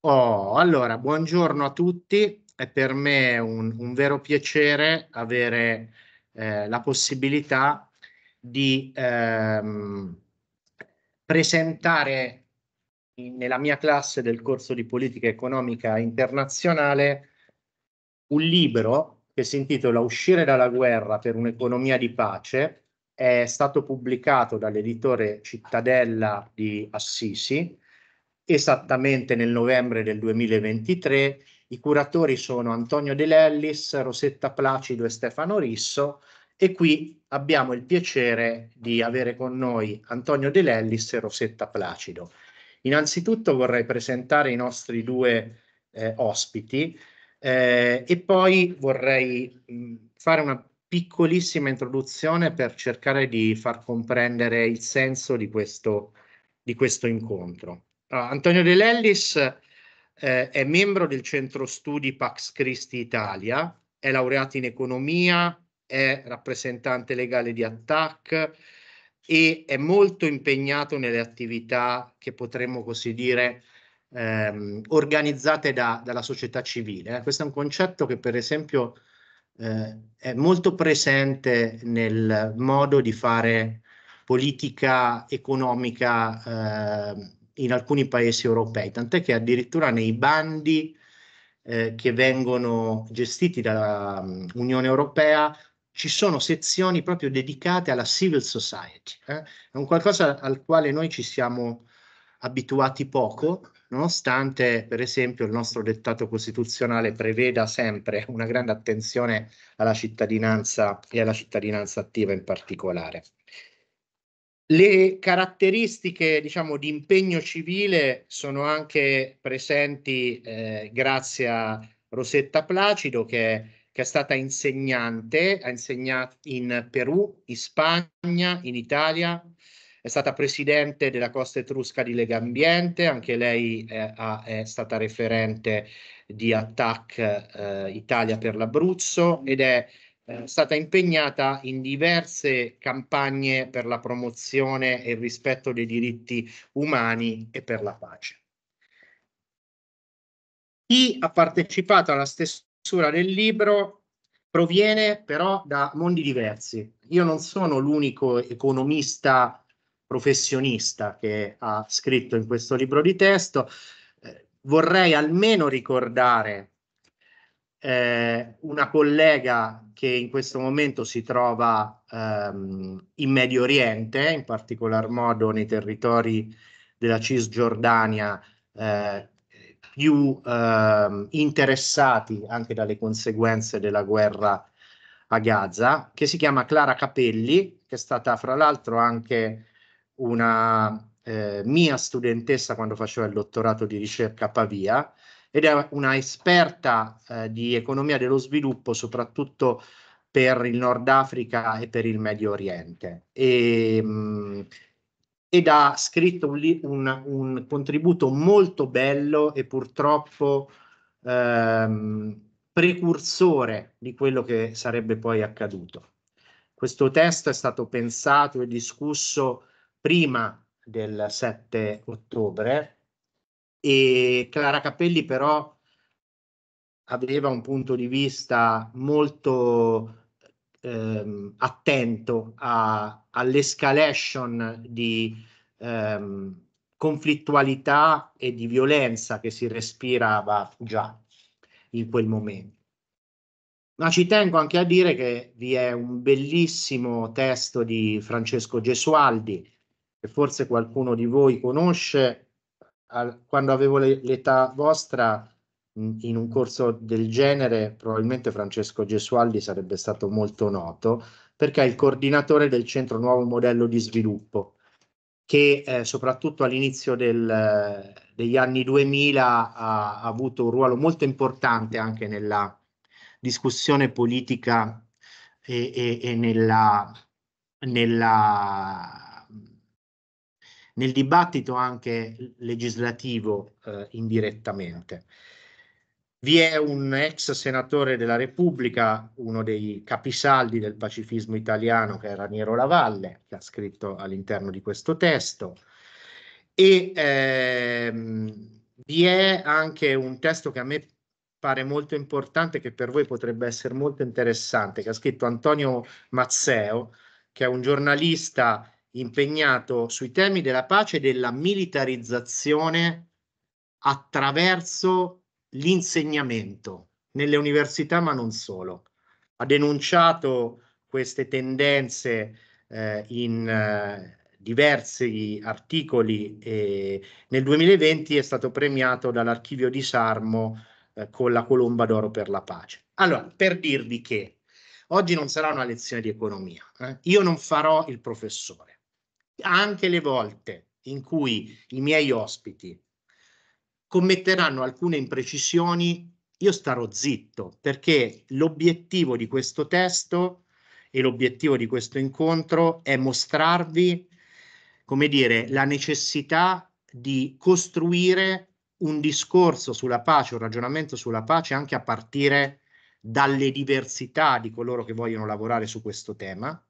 Oh, allora, buongiorno a tutti. È per me un, un vero piacere avere eh, la possibilità di ehm, presentare in, nella mia classe del corso di politica economica internazionale un libro che si intitola Uscire dalla guerra per un'economia di pace. È stato pubblicato dall'editore Cittadella di Assisi esattamente nel novembre del 2023. I curatori sono Antonio De Lellis, Rosetta Placido e Stefano Risso e qui abbiamo il piacere di avere con noi Antonio De Lellis e Rosetta Placido. Innanzitutto vorrei presentare i nostri due eh, ospiti eh, e poi vorrei mh, fare una piccolissima introduzione per cercare di far comprendere il senso di questo, di questo incontro. Antonio De Lellis eh, è membro del centro studi Pax Christi Italia, è laureato in economia, è rappresentante legale di Attac e è molto impegnato nelle attività che potremmo così dire ehm, organizzate da, dalla società civile. Questo è un concetto che per esempio eh, è molto presente nel modo di fare politica economica eh, in alcuni paesi europei, tant'è che addirittura nei bandi eh, che vengono gestiti dall'Unione mm, um, Europea ci sono sezioni proprio dedicate alla civil society. Eh? È un qualcosa al quale noi ci siamo abituati poco, nonostante per esempio il nostro dettato costituzionale preveda sempre una grande attenzione alla cittadinanza e alla cittadinanza attiva in particolare. Le caratteristiche diciamo, di impegno civile sono anche presenti eh, grazie a Rosetta Placido che, che è stata insegnante, ha insegnato in Perù, in Spagna, in Italia, è stata presidente della Costa Etrusca di Lega Ambiente, anche lei eh, ha, è stata referente di Attac eh, Italia per l'Abruzzo ed è eh, stata impegnata in diverse campagne per la promozione e il rispetto dei diritti umani e per la pace. Chi ha partecipato alla stessura del libro proviene però da mondi diversi. Io non sono l'unico economista professionista che ha scritto in questo libro di testo. Eh, vorrei almeno ricordare eh, una collega che in questo momento si trova ehm, in Medio Oriente, in particolar modo nei territori della Cisgiordania, eh, più eh, interessati anche dalle conseguenze della guerra a Gaza, che si chiama Clara Capelli, che è stata fra l'altro anche una eh, mia studentessa quando faceva il dottorato di ricerca a Pavia ed è una esperta eh, di economia dello sviluppo, soprattutto per il Nord Africa e per il Medio Oriente. E, mh, mm, ed ha scritto un, un, un, contributo molto bello e purtroppo ehm, precursore di quello che sarebbe poi accaduto. Questo testo è stato pensato e discusso prima del 7 ottobre e Clara Capelli però aveva un punto di vista molto ehm, attento a, all'escalation di ehm, conflittualità e di violenza che si respirava già in quel momento. Ma ci tengo anche a dire che vi è un bellissimo testo di Francesco Gesualdi, che forse qualcuno di voi conosce, al, quando avevo le, l'età vostra in un corso del genere, probabilmente Francesco Gesualdi sarebbe stato molto noto, perché è il coordinatore del Centro Nuovo Modello di Sviluppo, che eh, soprattutto all'inizio del, degli anni 2000 ha, ha, avuto un ruolo molto importante anche nella discussione politica e, e, e nella, nella nel dibattito anche legislativo eh, indirettamente. Vi è un ex senatore della Repubblica, uno dei capisaldi del pacifismo italiano, che è Raniero Lavalle, che ha scritto all'interno di questo testo, e ehm, vi è anche un testo che a me pare molto importante, che per voi potrebbe essere molto interessante, che ha scritto Antonio Mazzeo, che è un giornalista impegnato sui temi della pace e della militarizzazione attraverso l'insegnamento nelle università, ma non solo. Ha denunciato queste tendenze eh, in eh, diversi articoli e nel 2020 è stato premiato dall'archivio di Sarmo eh, con la Colomba d'Oro per la pace. Allora, per dirvi che oggi non sarà una lezione di economia, eh. io non farò il professore anche le volte in cui i miei ospiti commetteranno alcune imprecisioni, io starò zitto perché l'obiettivo di questo testo e l'obiettivo di questo incontro è mostrarvi, come dire, la necessità di costruire un discorso sulla pace, un ragionamento sulla pace anche a partire dalle diversità di coloro che vogliono lavorare su questo tema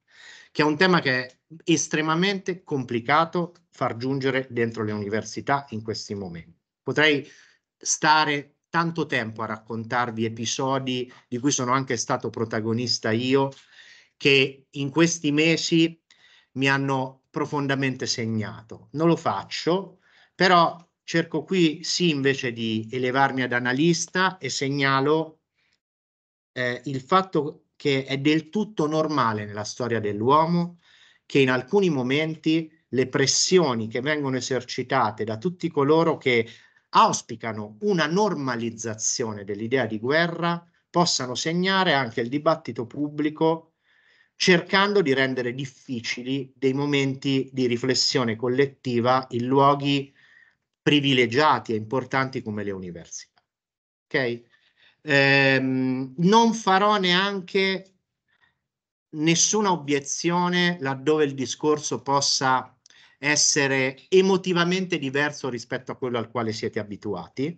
che è un tema che è estremamente complicato far giungere dentro le università in questi momenti. Potrei stare tanto tempo a raccontarvi episodi di cui sono anche stato protagonista io, che in questi mesi mi hanno profondamente segnato. Non lo faccio, però cerco qui sì invece di elevarmi ad analista e segnalo eh, il fatto che è del tutto normale nella storia dell'uomo che in alcuni momenti le pressioni che vengono esercitate da tutti coloro che auspicano una normalizzazione dell'idea di guerra possano segnare anche il dibattito pubblico cercando di rendere difficili dei momenti di riflessione collettiva in luoghi privilegiati e importanti come le università. Okay? Ehm, non farò neanche nessuna obiezione laddove il discorso possa essere emotivamente diverso rispetto a quello al quale siete abituati,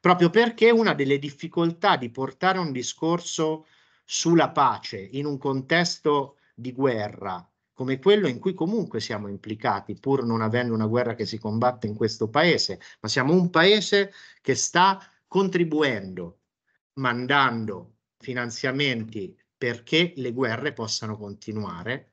proprio perché una delle difficoltà di portare un discorso sulla pace in un contesto di guerra come quello in cui comunque siamo implicati, pur non avendo una guerra che si combatte in questo paese, ma siamo un paese che sta contribuendo mandando finanziamenti perché le guerre possano continuare,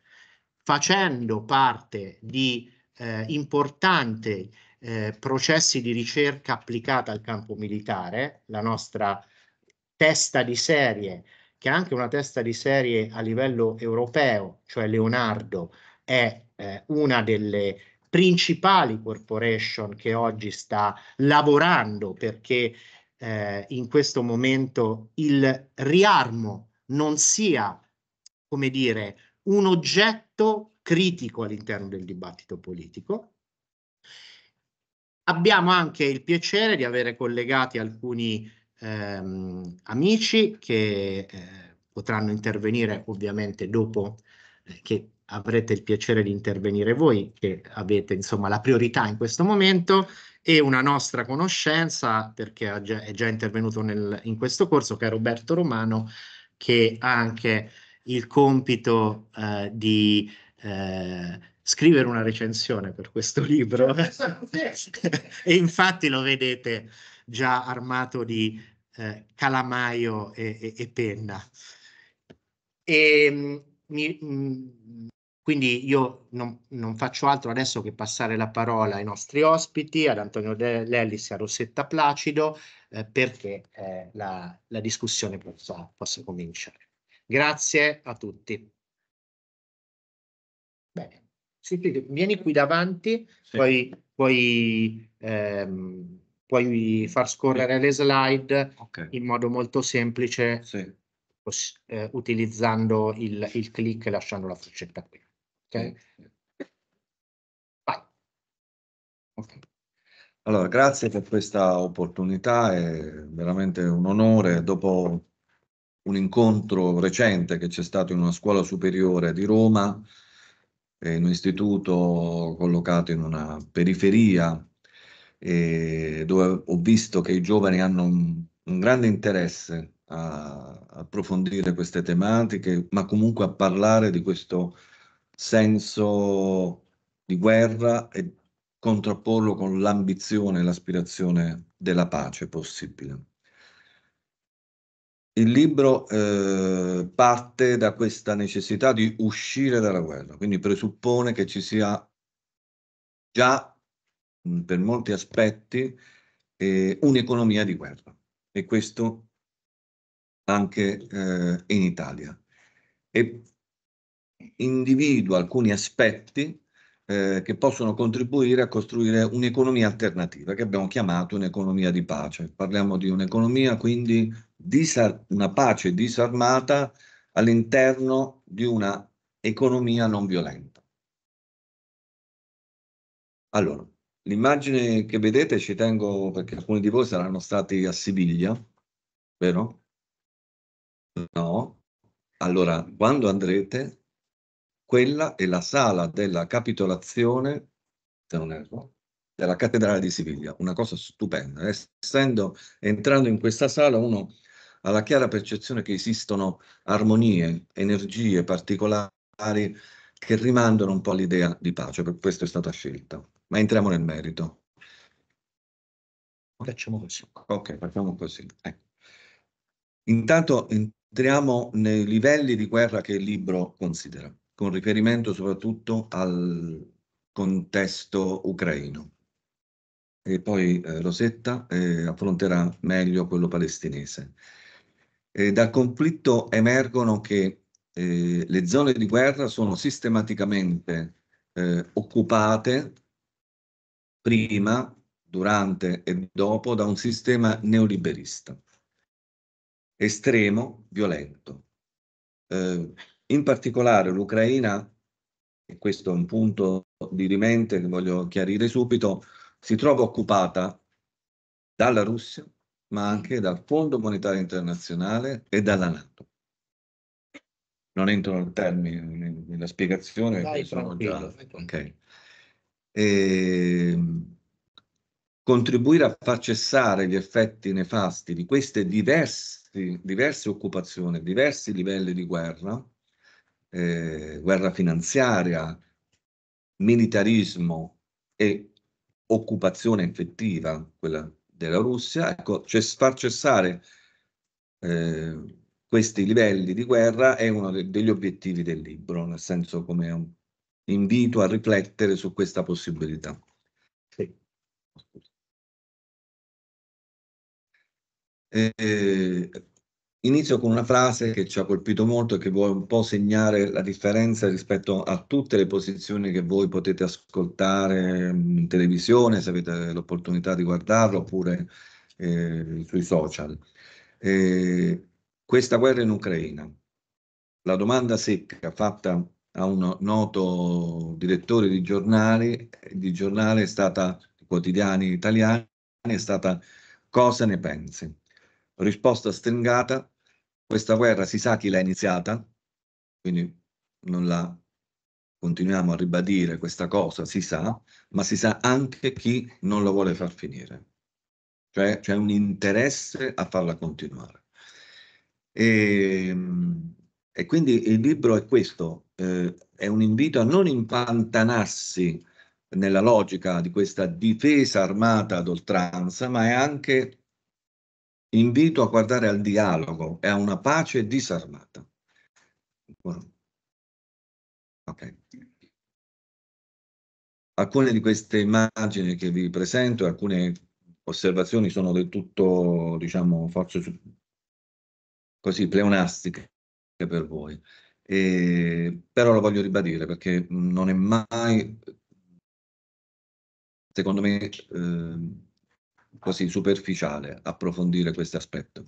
facendo parte di eh, importanti eh, processi di ricerca applicata al campo militare, la nostra testa di serie, che è anche una testa di serie a livello europeo, cioè Leonardo, è eh, una delle principali corporation che oggi sta lavorando perché eh, in questo momento il riarmo non sia, come dire, un oggetto critico all'interno del dibattito politico. Abbiamo anche il piacere di avere collegati alcuni ehm, amici che eh, potranno intervenire ovviamente dopo eh, che avrete il piacere di intervenire voi, che avete insomma la priorità in questo momento, e una nostra conoscenza, perché è già intervenuto nel, in questo corso, che è Roberto Romano, che ha anche il compito eh, di eh, scrivere una recensione per questo libro. e infatti lo vedete già armato di eh, calamaio e, e, e penna. E, ehm, mi, mm, quindi io non, non, faccio altro adesso che passare la parola ai nostri ospiti, ad Antonio De Lellis e a Rossetta Placido, eh, perché eh, la, la, discussione possa, possa, cominciare. Grazie a tutti. Bene, sì, vieni qui davanti, sì. poi puoi, ehm, puoi, far scorrere sì. le slide okay. in modo molto semplice. Sì. Eh, utilizzando il, il click e lasciando la freccetta qui. Mm. ok? Allora, grazie per questa opportunità, è veramente un onore. Dopo un incontro recente che c'è stato in una scuola superiore di Roma, in un istituto collocato in una periferia, dove ho visto che i giovani hanno un, un grande interesse a approfondire queste tematiche, ma comunque a parlare di questo senso di guerra e contrapporlo con l'ambizione e l'aspirazione della pace possibile. Il libro eh, parte da questa necessità di uscire dalla guerra, quindi presuppone che ci sia già mh, per molti aspetti eh, un'economia di guerra e questo anche eh, in Italia. E individua alcuni aspetti eh, che possono contribuire a costruire un'economia alternativa che abbiamo chiamato un'economia di pace. Parliamo di un'economia quindi disar- una pace disarmata all'interno di una economia non violenta. Allora, l'immagine che vedete ci tengo perché alcuni di voi saranno stati a Siviglia, vero? No? Allora, quando andrete quella è la sala della capitolazione, se non erro, della cattedrale di Siviglia, una cosa stupenda. Essendo, entrando in questa sala, uno ha la chiara percezione che esistono armonie, energie particolari che rimandano un po' all'idea di pace, per questo è stata scelta. Ma entriamo nel merito. Facciamo così. Ok, facciamo così. Eh. Intanto entriamo nei livelli di guerra che il libro considera con riferimento soprattutto al contesto ucraino. E poi eh, Rosetta eh, affronterà meglio quello palestinese. E eh, dal conflitto emergono che eh, le zone di guerra sono sistematicamente eh, occupate prima, durante e dopo da un sistema neoliberista estremo, violento. Eh, in particolare l'Ucraina, e questo è un punto di rimente che voglio chiarire subito, si trova occupata dalla Russia, ma anche dal Fondo Monetario Internazionale e dalla Nato. Non entro nel termine, nella spiegazione, Dai, sono già... Okay. E... Ehm, contribuire a far cessare gli effetti nefasti di queste diverse, diverse occupazioni, diversi livelli di guerra, eh, guerra finanziaria, militarismo e occupazione effettiva, quella della Russia, ecco, ces far cessare eh, questi livelli di guerra è uno de degli obiettivi del libro, nel senso come un invito a riflettere su questa possibilità. Sì. Eh, Inizio con una frase che ci ha colpito molto e che vuole un po' segnare la differenza rispetto a tutte le posizioni che voi potete ascoltare in televisione, se avete l'opportunità di guardarlo, oppure eh, sui social. Eh, questa guerra in Ucraina, la domanda secca fatta a un noto direttore di giornali, di giornale è stata, quotidiani italiani, è stata cosa ne pensi? risposta stringata questa guerra si sa chi l'ha iniziata, quindi non la continuiamo a ribadire questa cosa, si sa, ma si sa anche chi non la vuole far finire. Cioè c'è un interesse a farla continuare. E, ehm, e quindi il libro è questo, eh, è un invito a non impantanarsi nella logica di questa difesa armata ad oltranza, ma è anche invito a guardare al dialogo e a una pace disarmata. Okay. Alcune di queste immagini che vi presento, alcune osservazioni sono del tutto, diciamo, forse così pleonastiche per voi, e, però lo voglio ribadire perché non è mai, secondo me, eh, così superficiale approfondire questo aspetto.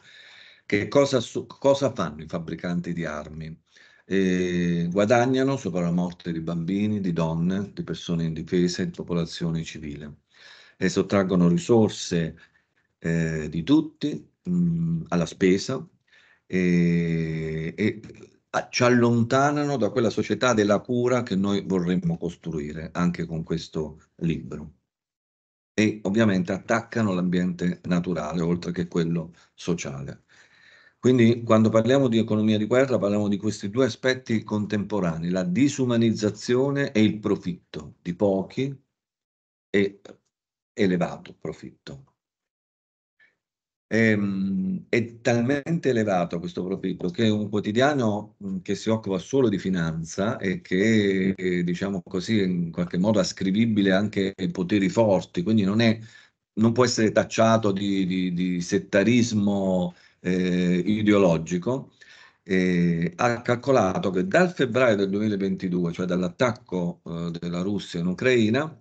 Che cosa, cosa fanno i fabbricanti di armi? Eh, guadagnano sopra la morte di bambini, di donne, di persone indifese, di popolazione civile e sottraggono risorse eh, di tutti mh, mm, alla spesa e, e ci allontanano da quella società della cura che noi vorremmo costruire anche con questo libro e ovviamente attaccano l'ambiente naturale oltre che quello sociale. Quindi quando parliamo di economia di guerra parliamo di questi due aspetti contemporanei, la disumanizzazione e il profitto di pochi e elevato profitto è, ehm, è talmente elevato questo profitto che un quotidiano che si occupa solo di finanza e che è, eh, diciamo così in qualche modo ascrivibile anche ai poteri forti, quindi non, è, non può essere tacciato di, di, di settarismo eh, ideologico, eh, ha calcolato che dal febbraio del 2022, cioè dall'attacco eh, della Russia in Ucraina,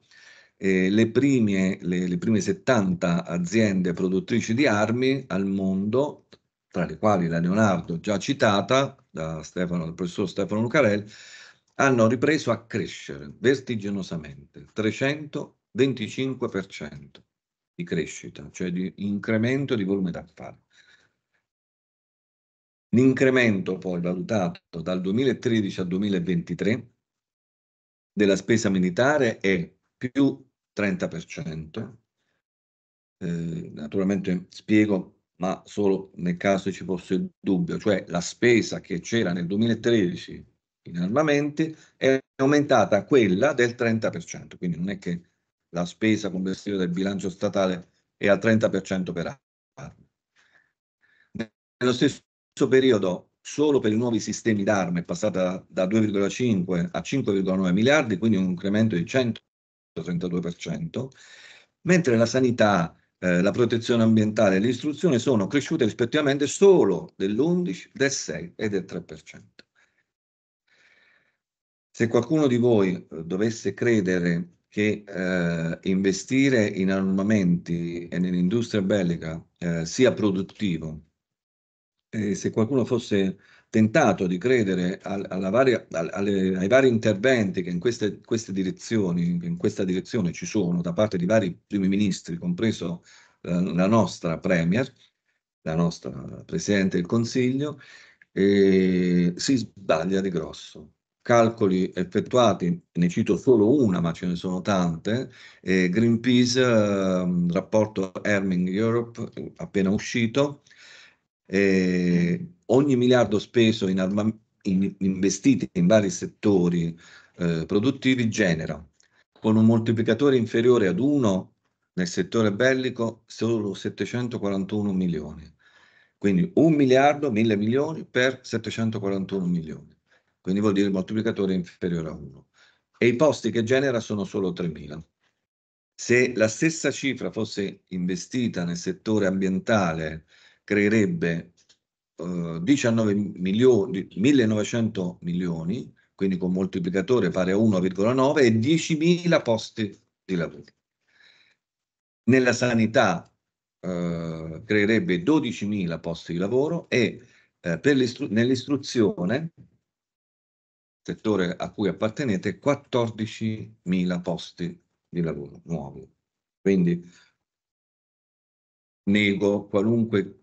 eh, le, prime, le, le prime 70 aziende produttrici di armi al mondo, tra le quali la Leonardo già citata da Stefano, dal professor Stefano Lucarel, hanno ripreso a crescere vertiginosamente, 325% di crescita, cioè di incremento di volume d'affari. L'incremento poi valutato dal 2013 al 2023 della spesa militare è più 30%. Eh, naturalmente spiego, ma solo nel caso ci fosse dubbio, cioè la spesa che c'era nel 2013 in armamenti è aumentata quella del 30%, quindi non è che la spesa complessiva del bilancio statale è al 30% per armi. Nello stesso periodo, solo per i nuovi sistemi d'arma è passata da 2,5 a 5,9 miliardi, quindi un incremento di 100 32%, mentre la sanità, eh, la protezione ambientale e l'istruzione sono cresciute rispettivamente solo dell'11, del 6 e del 3%. Se qualcuno di voi eh, dovesse credere che eh, investire in armamenti e nell'industria bellica eh, sia produttivo, se qualcuno fosse tentato di credere varia, alle, ai vari interventi che in queste, queste, direzioni, in questa direzione ci sono da parte di vari primi ministri, compreso la, eh, la nostra Premier, la nostra Presidente del Consiglio, si sbaglia di grosso. Calcoli effettuati, ne cito solo una, ma ce ne sono tante, eh, Greenpeace, eh, rapporto Erming Europe, appena uscito, eh, ogni miliardo speso in, arma, in, investiti in vari settori eh, produttivi genera con un moltiplicatore inferiore ad 1 nel settore bellico solo 741 milioni. Quindi 1 miliardo, 1000 milioni per 741 milioni. Quindi vuol dire il moltiplicatore inferiore a 1. E i posti che genera sono solo 3000. Se la stessa cifra fosse investita nel settore ambientale, creerebbe eh, 19 milioni, 1900 milioni, quindi con moltiplicatore pari a 1,9 e 10.000 posti di lavoro. Nella sanità eh, creerebbe 12.000 posti di lavoro e eh, nell'istruzione, settore a cui appartenete, 14.000 posti di lavoro nuovi. Quindi nego qualunque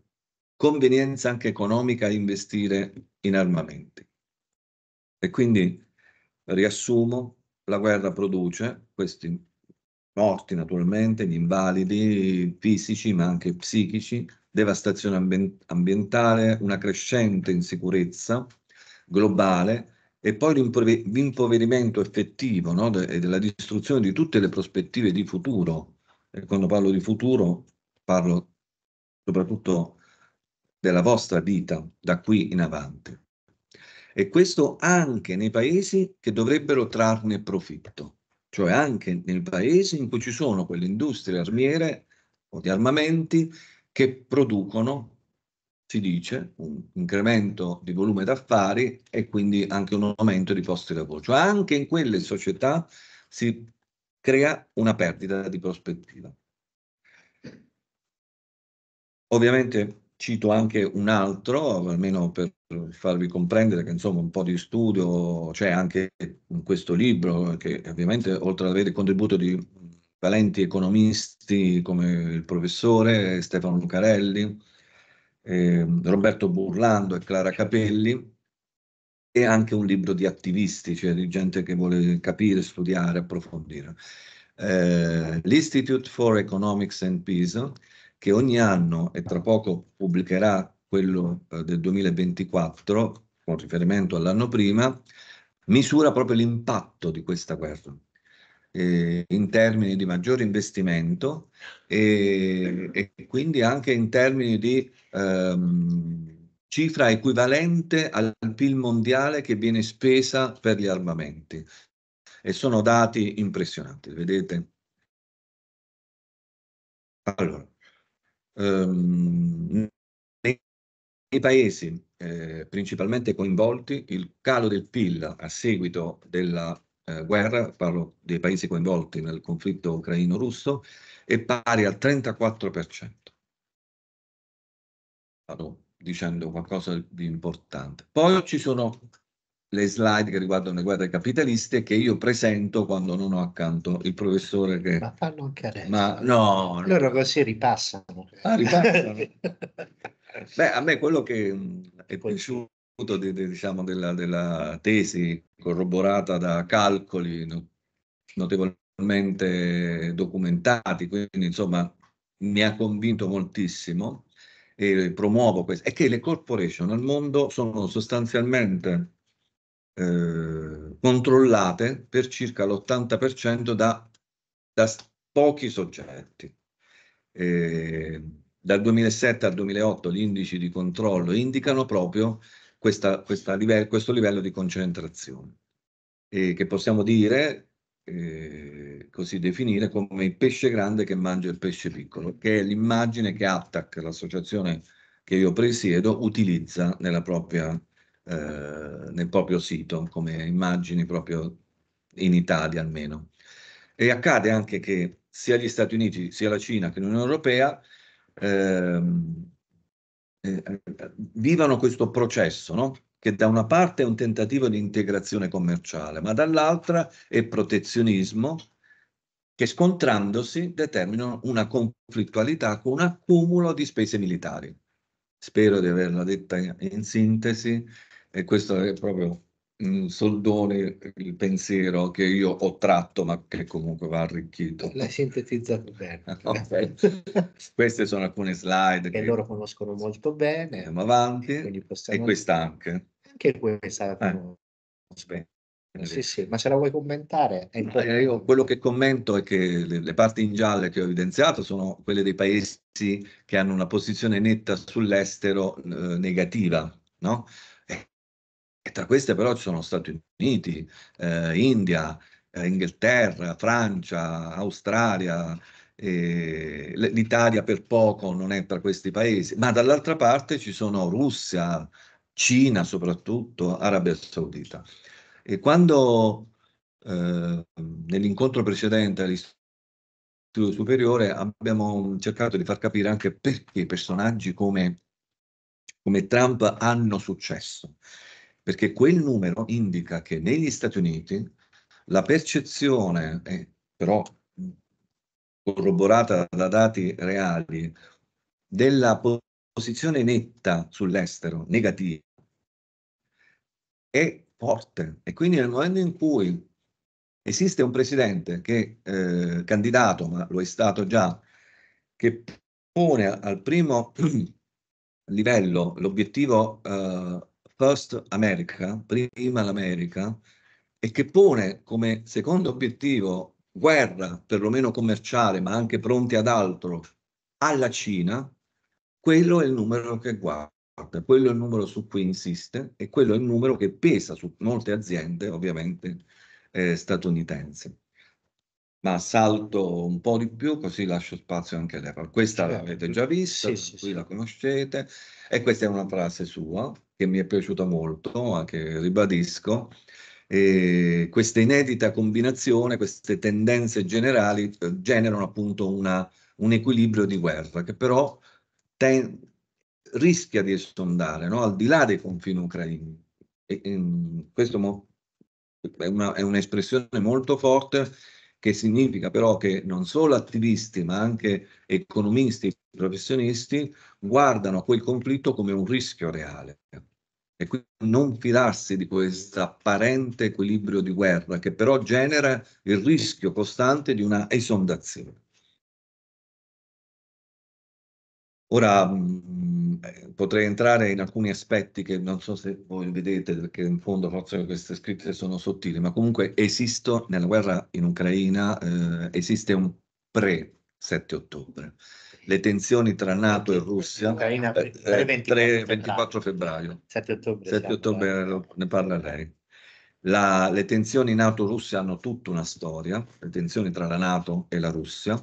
convenienza anche economica a investire in armamenti. E quindi riassumo, la guerra produce questi morti naturalmente, gli invalidi fisici ma anche psichici, devastazione ambientale, una crescente insicurezza globale e poi l'impoverimento effettivo no? e De della distruzione di tutte le prospettive di futuro. E quando parlo di futuro parlo soprattutto della vostra vita da qui in avanti. E questo anche nei paesi che dovrebbero trarne profitto, cioè anche nei paesi in cui ci sono quelle industrie armiere o di armamenti che producono, si dice, un incremento di volume d'affari e quindi anche un aumento di posti di lavoro. Cioè anche in quelle società si crea una perdita di prospettiva. Ovviamente Cito anche un altro, almeno per farvi comprendere che insomma un po' di studio c'è anche in questo libro, che ovviamente oltre ad avere il contributo di valenti economisti come il professore Stefano Lucarelli, eh, Roberto Burlando e Clara Capelli, e anche un libro di attivisti, cioè di gente che vuole capire, studiare, approfondire. Eh, L'Institute for Economics and Peace che ogni anno e tra poco pubblicherà quello eh, del 2024 con riferimento all'anno prima, misura proprio l'impatto di questa guerra eh, in termini di maggiore investimento e, e, quindi anche in termini di ehm, cifra equivalente al PIL mondiale che viene spesa per gli armamenti. E sono dati impressionanti, vedete? Allora, ehm, nei paesi eh, principalmente coinvolti il calo del PIL a seguito della eh, guerra, parlo dei paesi coinvolti nel conflitto ucraino-russo, è pari al 34%. Vado dicendo qualcosa di importante. Poi ci sono le slide che riguardano le guerre capitaliste che io presento quando non ho accanto il professore che... Ma fanno anche adesso. Ma no. Loro così ripassano. Ah, ripassano. Beh, a me quello che mm, è piaciuto di, di, diciamo, della, della, tesi corroborata da calcoli notevolmente documentati, quindi insomma mi ha convinto moltissimo e promuovo questo, è che le corporation al mondo sono sostanzialmente eh, controllate per circa l'80% da, da, pochi soggetti. Eh, dal 2007 al 2008 gli indici di controllo indicano proprio questa, questa livello, questo livello di concentrazione, eh, che possiamo dire, eh, così definire, come il pesce grande che mangia il pesce piccolo, che è l'immagine che ATTAC, l'associazione che io presiedo, utilizza nella propria eh, nel proprio sito come immagini proprio in Italia almeno. E accade anche che sia gli Stati Uniti, sia la Cina che l'Unione Europea ehm, eh, vivano questo processo, no? che da una parte è un tentativo di integrazione commerciale, ma dall'altra è protezionismo che scontrandosi determinano una conflittualità con un accumulo di spese militari. Spero di averla detta in sintesi, e questo è proprio un soldone, il pensiero che io ho tratto, ma che comunque va arricchito. L'hai sintetizzato bene. okay. Queste sono alcune slide che, che, loro conoscono molto bene. Andiamo avanti. E, questa anche. Anche questa la eh. conosco. Eh. Sì, sì, ma ce la vuoi commentare? Eh, io quello che commento è che le, le, parti in giallo che ho evidenziato sono quelle dei paesi che hanno una posizione netta sull'estero eh, negativa, no? E tra queste però ci sono Stati Uniti, eh, India, eh, Inghilterra, Francia, Australia, eh, l'Italia per poco non è tra questi paesi, ma dall'altra parte ci sono Russia, Cina soprattutto, Arabia Saudita. E quando eh, nell'incontro precedente all'Istituto Superiore abbiamo cercato di far capire anche perché personaggi come, come Trump hanno successo perché quel numero indica che negli Stati Uniti la percezione, eh, però corroborata da dati reali, della posizione netta sull'estero negativa è forte e quindi nel momento in cui esiste un presidente che eh, candidato, ma lo è stato già, che pone al primo livello l'obiettivo eh, First America, prima l'America, e che pone come secondo obiettivo guerra, perlomeno commerciale, ma anche pronti ad altro, alla Cina, quello è il numero che guarda, quello è il numero su cui insiste e quello è il numero che pesa su molte aziende, ovviamente, eh, statunitensi ma salto un po' di più così lascio spazio anche a lei. Questa certo. l'avete già vista, sì, qui sì, la sì. conoscete e questa è una frase sua che mi è piaciuta molto, anche ribadisco. E ehm, questa inedita combinazione, queste tendenze generali eh, generano appunto una, un equilibrio di guerra che però ten- rischia di esondare no? al di là dei confini ucraini. E, e, ehm, questo mo- è, una, è un'espressione molto forte che significa però che non solo attivisti ma anche economisti, professionisti guardano quel conflitto come un rischio reale. E quindi non fidarsi di questo apparente equilibrio di guerra che però genera il rischio costante di una esondazione. Ora, mm, eh, potrei entrare in alcuni aspetti che non so se voi vedete, perché in fondo forse queste scritte sono sottili, ma comunque esisto, nella guerra in Ucraina eh, esiste un pre-7 ottobre. Le tensioni tra Nato e Russia, Ucraina, eh, pre, 24, eh, 24 febbraio. 7 ottobre. 7 certo. ottobre eh. ne parla lei. La, le tensioni NATO-Russia hanno tutta una storia, le tensioni tra la NATO e la Russia,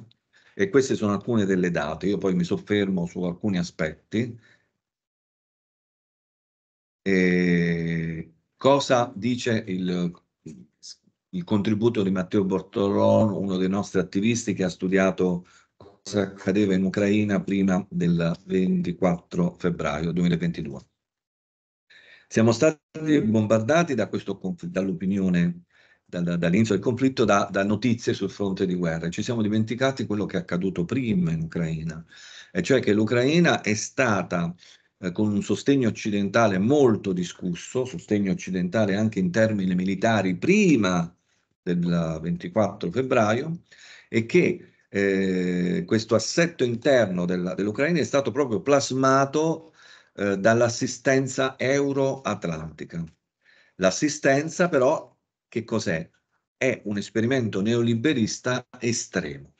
e queste sono alcune delle date, io poi mi soffermo su alcuni aspetti. E cosa dice il, il contributo di Matteo Bortolon, uno dei nostri attivisti che ha studiato cosa accadeva in Ucraina prima del 24 febbraio 2022. Siamo stati bombardati da dall'opinione dall'inizio del conflitto da, da, notizie sul fronte di guerra. Ci siamo dimenticati quello che è accaduto prima in Ucraina, e cioè che l'Ucraina è stata eh, con un sostegno occidentale molto discusso, sostegno occidentale anche in termini militari prima del 24 eh, febbraio, e che eh, questo assetto interno della, dell'Ucraina è stato proprio plasmato eh, dall'assistenza euro-atlantica. L'assistenza però che cos'è? È un esperimento neoliberista estremo,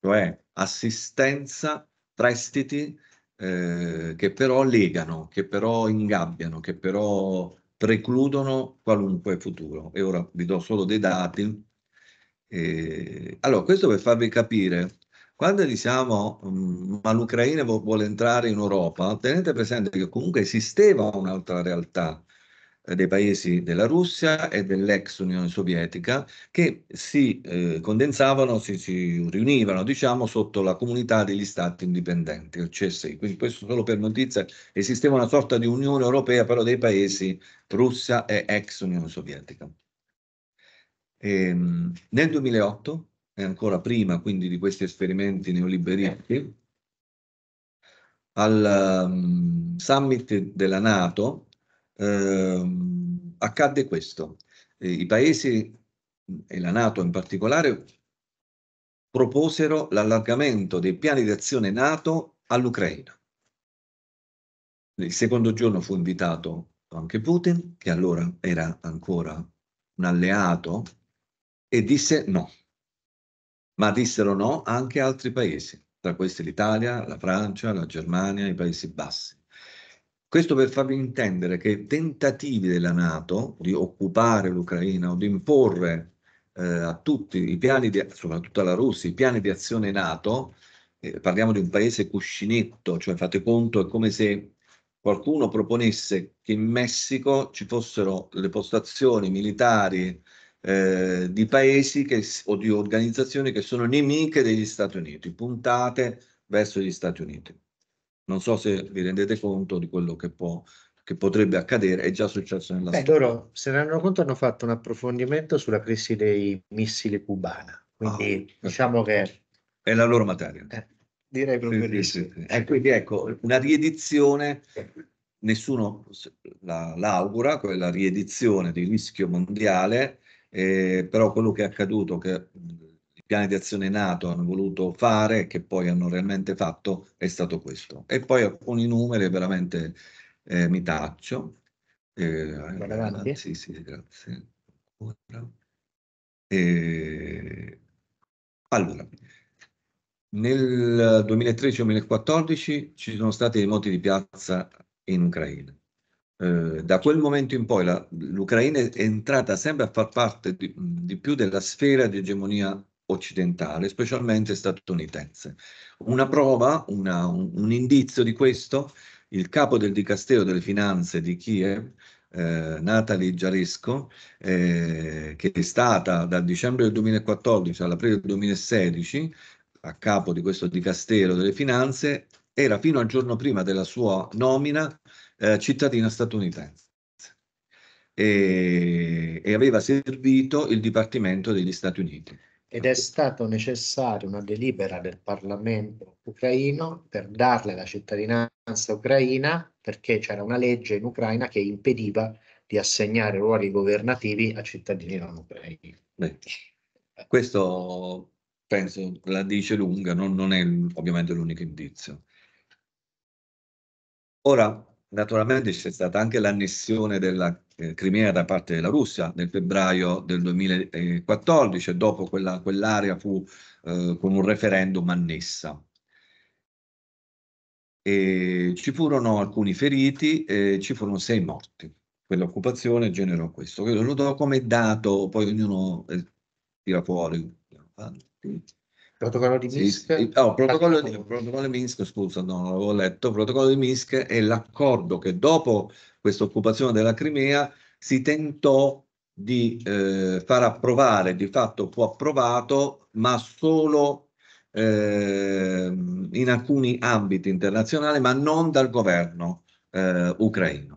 cioè assistenza, prestiti eh, che però legano, che però ingabbiano, che però precludono qualunque futuro. E ora vi do solo dei dati. Eh, allora, questo per farvi capire, quando diciamo ma l'Ucraina vuole entrare in Europa, tenete presente che comunque esisteva un'altra realtà dei paesi della Russia e dell'ex Unione Sovietica che si eh, condensavano, si, si, riunivano, diciamo, sotto la comunità degli stati indipendenti, il CSI. Quindi questo solo per notizia, esisteva una sorta di Unione Europea però dei paesi Russia e ex Unione Sovietica. E, ehm, nel 2008, e ancora prima quindi di questi esperimenti neoliberisti, al um, summit della Nato, ehm, accadde questo. Eh, I paesi, e la Nato in particolare, proposero l'allargamento dei piani di azione Nato all'Ucraina. Il secondo giorno fu invitato anche Putin, che allora era ancora un alleato, e disse no. Ma dissero no anche altri paesi, tra questi l'Italia, la Francia, la Germania, i Paesi Bassi. Questo per farvi intendere che i tentativi della Nato di occupare l'Ucraina o di imporre eh, a tutti i piani, di, soprattutto alla Russia, i piani di azione Nato, eh, parliamo di un paese cuscinetto, cioè fate conto, è come se qualcuno proponesse che in Messico ci fossero le postazioni militari eh, di paesi che, o di organizzazioni che sono nemiche degli Stati Uniti, puntate verso gli Stati Uniti. Non so se vi rendete conto di quello che può che potrebbe accadere, è già successo nella Beh, storia. Loro se ne rendono conto hanno fatto un approfondimento sulla crisi dei missili cubana, quindi ah, diciamo che... È la loro materia. Eh, direi proprio sì, di sì. sì. Eh, quindi ecco, una riedizione, nessuno la, l'augura, quella riedizione di rischio mondiale, eh, però quello che è accaduto, che piani di azione NATO hanno voluto fare che poi hanno realmente fatto è stato questo. E poi alcuni numeri veramente eh, mi taccio. Eh, avanti. Sì, sì, grazie. Eh, allora, nel 2013-2014 ci sono stati dei moti di piazza in Ucraina. Eh, da quel momento in poi l'Ucraina è entrata sempre a far parte di, di più della sfera di egemonia occidentale, specialmente statunitense. Una prova, una, un, un, indizio di questo, il capo del Dicastero delle Finanze di Kiev, eh, Natalie Giaresco, eh, che è stata dal dicembre del 2014 all'aprile del 2016 a capo di questo Dicastero delle Finanze, era fino al giorno prima della sua nomina eh, cittadina statunitense. E, e aveva servito il Dipartimento degli Stati Uniti ed è stata necessaria una delibera del Parlamento ucraino per darle la cittadinanza ucraina perché c'era una legge in Ucraina che impediva di assegnare ruoli governativi a cittadini non ucraini. Beh, questo penso la dice lunga, non, non è ovviamente l'unico indizio. Ora, Naturalmente c'è stata anche l'annessione della eh, Crimea da parte della Russia nel febbraio del 2014 dopo quella, quell'area fu eh, con un referendum annessa. E ci furono alcuni feriti e ci furono sei morti. Quell'occupazione generò questo. Io Lo do come dato, poi ognuno eh, tira fuori. Avanti. Protocollo di Minsk? Sì, sì. Oh, protocollo, di, protocollo di Minsk, scusa, non l'avevo letto. Protocollo di Minsk è l'accordo che dopo questa occupazione della Crimea si tentò di eh, far approvare, di fatto fu approvato, ma solo eh, in alcuni ambiti internazionali, ma non dal governo eh, ucraino.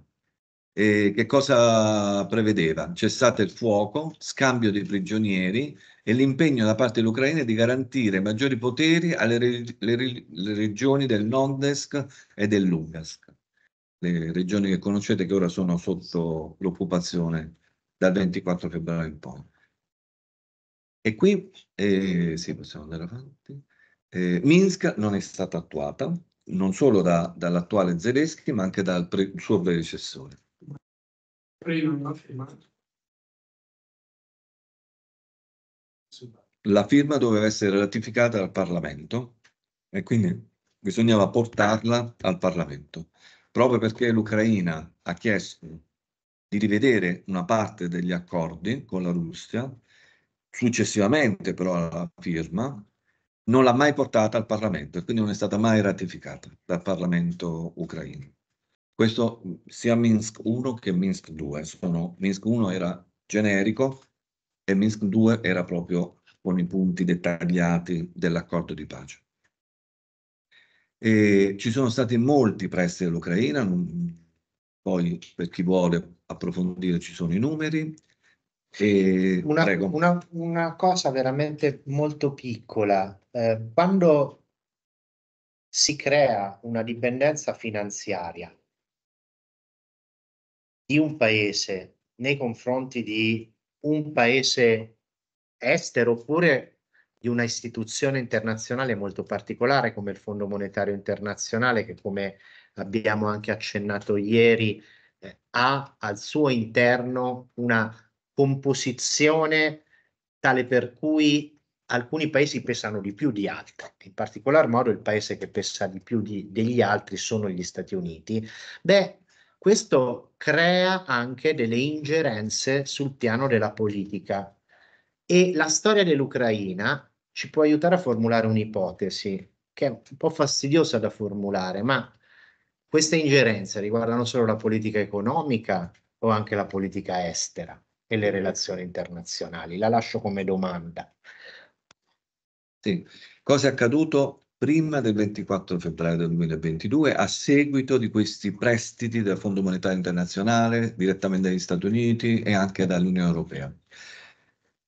E che cosa prevedeva? Cessate il fuoco, scambio di prigionieri e l'impegno da parte dell'Ucraina di garantire maggiori poteri alle re, le, le regioni del Nordest e del Lugansk, le regioni che conoscete che ora sono sotto l'occupazione dal 24 febbraio in poi. E qui, eh, sì, possiamo andare avanti, eh, Minsk non è stata attuata, non solo da, dall'attuale Zelensky, ma anche dal pre, suo predecessore. Prima non ha firmato. la firma doveva essere ratificata dal Parlamento e quindi bisognava portarla al Parlamento, proprio perché l'Ucraina ha chiesto di rivedere una parte degli accordi con la Russia, successivamente però alla firma, non l'ha mai portata al Parlamento e quindi non è stata mai ratificata dal Parlamento ucraino. Questo sia Minsk 1 che Minsk 2, sono, Minsk 1 era generico e Minsk 2 era proprio con i punti dettagliati dell'accordo di pace. E ci sono stati molti prestiti all'Ucraina, poi per chi vuole approfondire ci sono i numeri. E... Una, una, una, cosa veramente molto piccola, eh, quando si crea una dipendenza finanziaria di un paese nei confronti di un paese estero oppure di una istituzione internazionale molto particolare come il Fondo Monetario Internazionale che come abbiamo anche accennato ieri eh, ha al suo interno una composizione tale per cui alcuni paesi pesano di più di altri, in particolar modo il paese che pesa di più di, degli altri sono gli Stati Uniti, beh, questo crea anche delle ingerenze sul piano della politica e la storia dell'Ucraina ci può aiutare a formulare un'ipotesi che è un po' fastidiosa da formulare, ma queste ingerenze riguardano solo la politica economica o anche la politica estera e le relazioni internazionali? La lascio come domanda. Sì. Cosa è accaduto prima del 24 febbraio del 2022 a seguito di questi prestiti del Fondo Monetario Internazionale direttamente dagli Stati Uniti e anche dall'Unione Europea?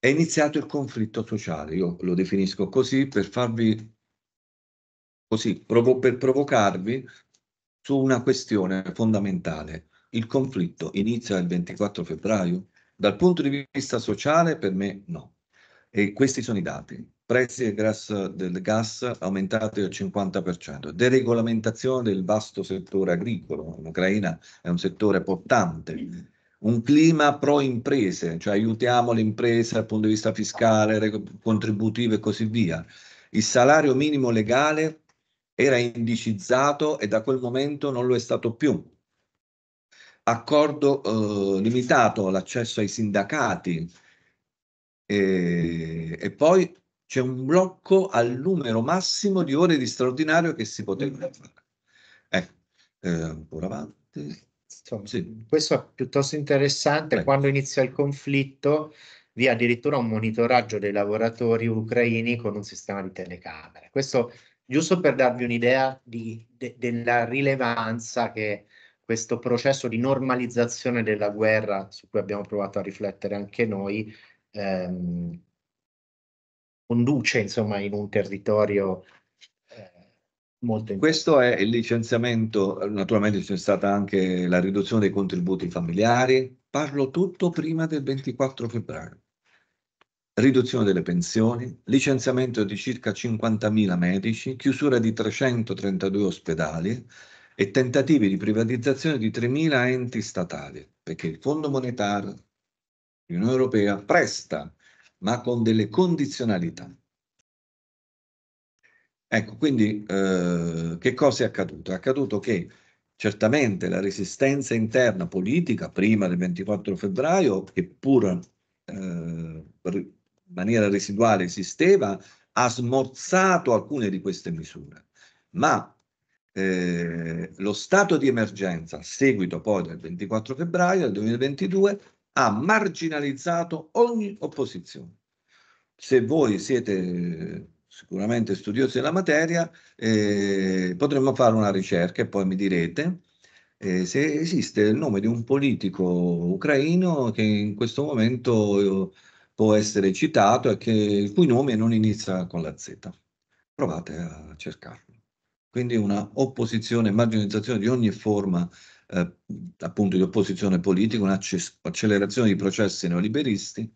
è iniziato il conflitto sociale, io lo definisco così per farvi così, provo per provocarvi su una questione fondamentale. Il conflitto inizia il 24 febbraio? Dal punto di vista sociale per me no. E questi sono i dati. Prezzi del gas, del gas aumentati del 50%, deregolamentazione del vasto settore agricolo, in Ucraina è un settore portante, un clima pro imprese, cioè aiutiamo le imprese dal punto di vista fiscale, contributivo e così via. Il salario minimo legale era indicizzato e da quel momento non lo è stato più. Accordo eh, limitato l'accesso ai sindacati e, e poi c'è un blocco al numero massimo di ore di straordinario che si poteva fare. Ecco, eh, ancora eh, avanti. Insomma, sì. Questo è piuttosto interessante. Beh. Quando inizia il conflitto, vi è addirittura un monitoraggio dei lavoratori ucraini con un sistema di telecamere. Questo giusto per darvi un'idea di, de, della rilevanza che questo processo di normalizzazione della guerra, su cui abbiamo provato a riflettere anche noi, ehm, conduce insomma in un territorio Molto Questo è il licenziamento, naturalmente c'è stata anche la riduzione dei contributi familiari, parlo tutto prima del 24 febbraio. Riduzione delle pensioni, licenziamento di circa 50.000 medici, chiusura di 332 ospedali e tentativi di privatizzazione di 3.000 enti statali, perché il Fondo Monetario, l'Unione Europea, presta, ma con delle condizionalità Ecco, quindi eh, che cosa è accaduto? È accaduto che certamente la resistenza interna politica prima del 24 febbraio, che pur eh, in maniera residuale esisteva, ha smorzato alcune di queste misure, ma eh, lo stato di emergenza, a seguito poi del 24 febbraio del 2022, ha marginalizzato ogni opposizione. Se voi siete sicuramente studiosi della materia, eh, potremmo fare una ricerca e poi mi direte eh, se esiste il nome di un politico ucraino che in questo momento eh, può essere citato e che, il cui nome non inizia con la Z. Provate a cercarlo. Quindi una opposizione e marginalizzazione di ogni forma eh, appunto di opposizione politica, un'accelerazione di processi neoliberisti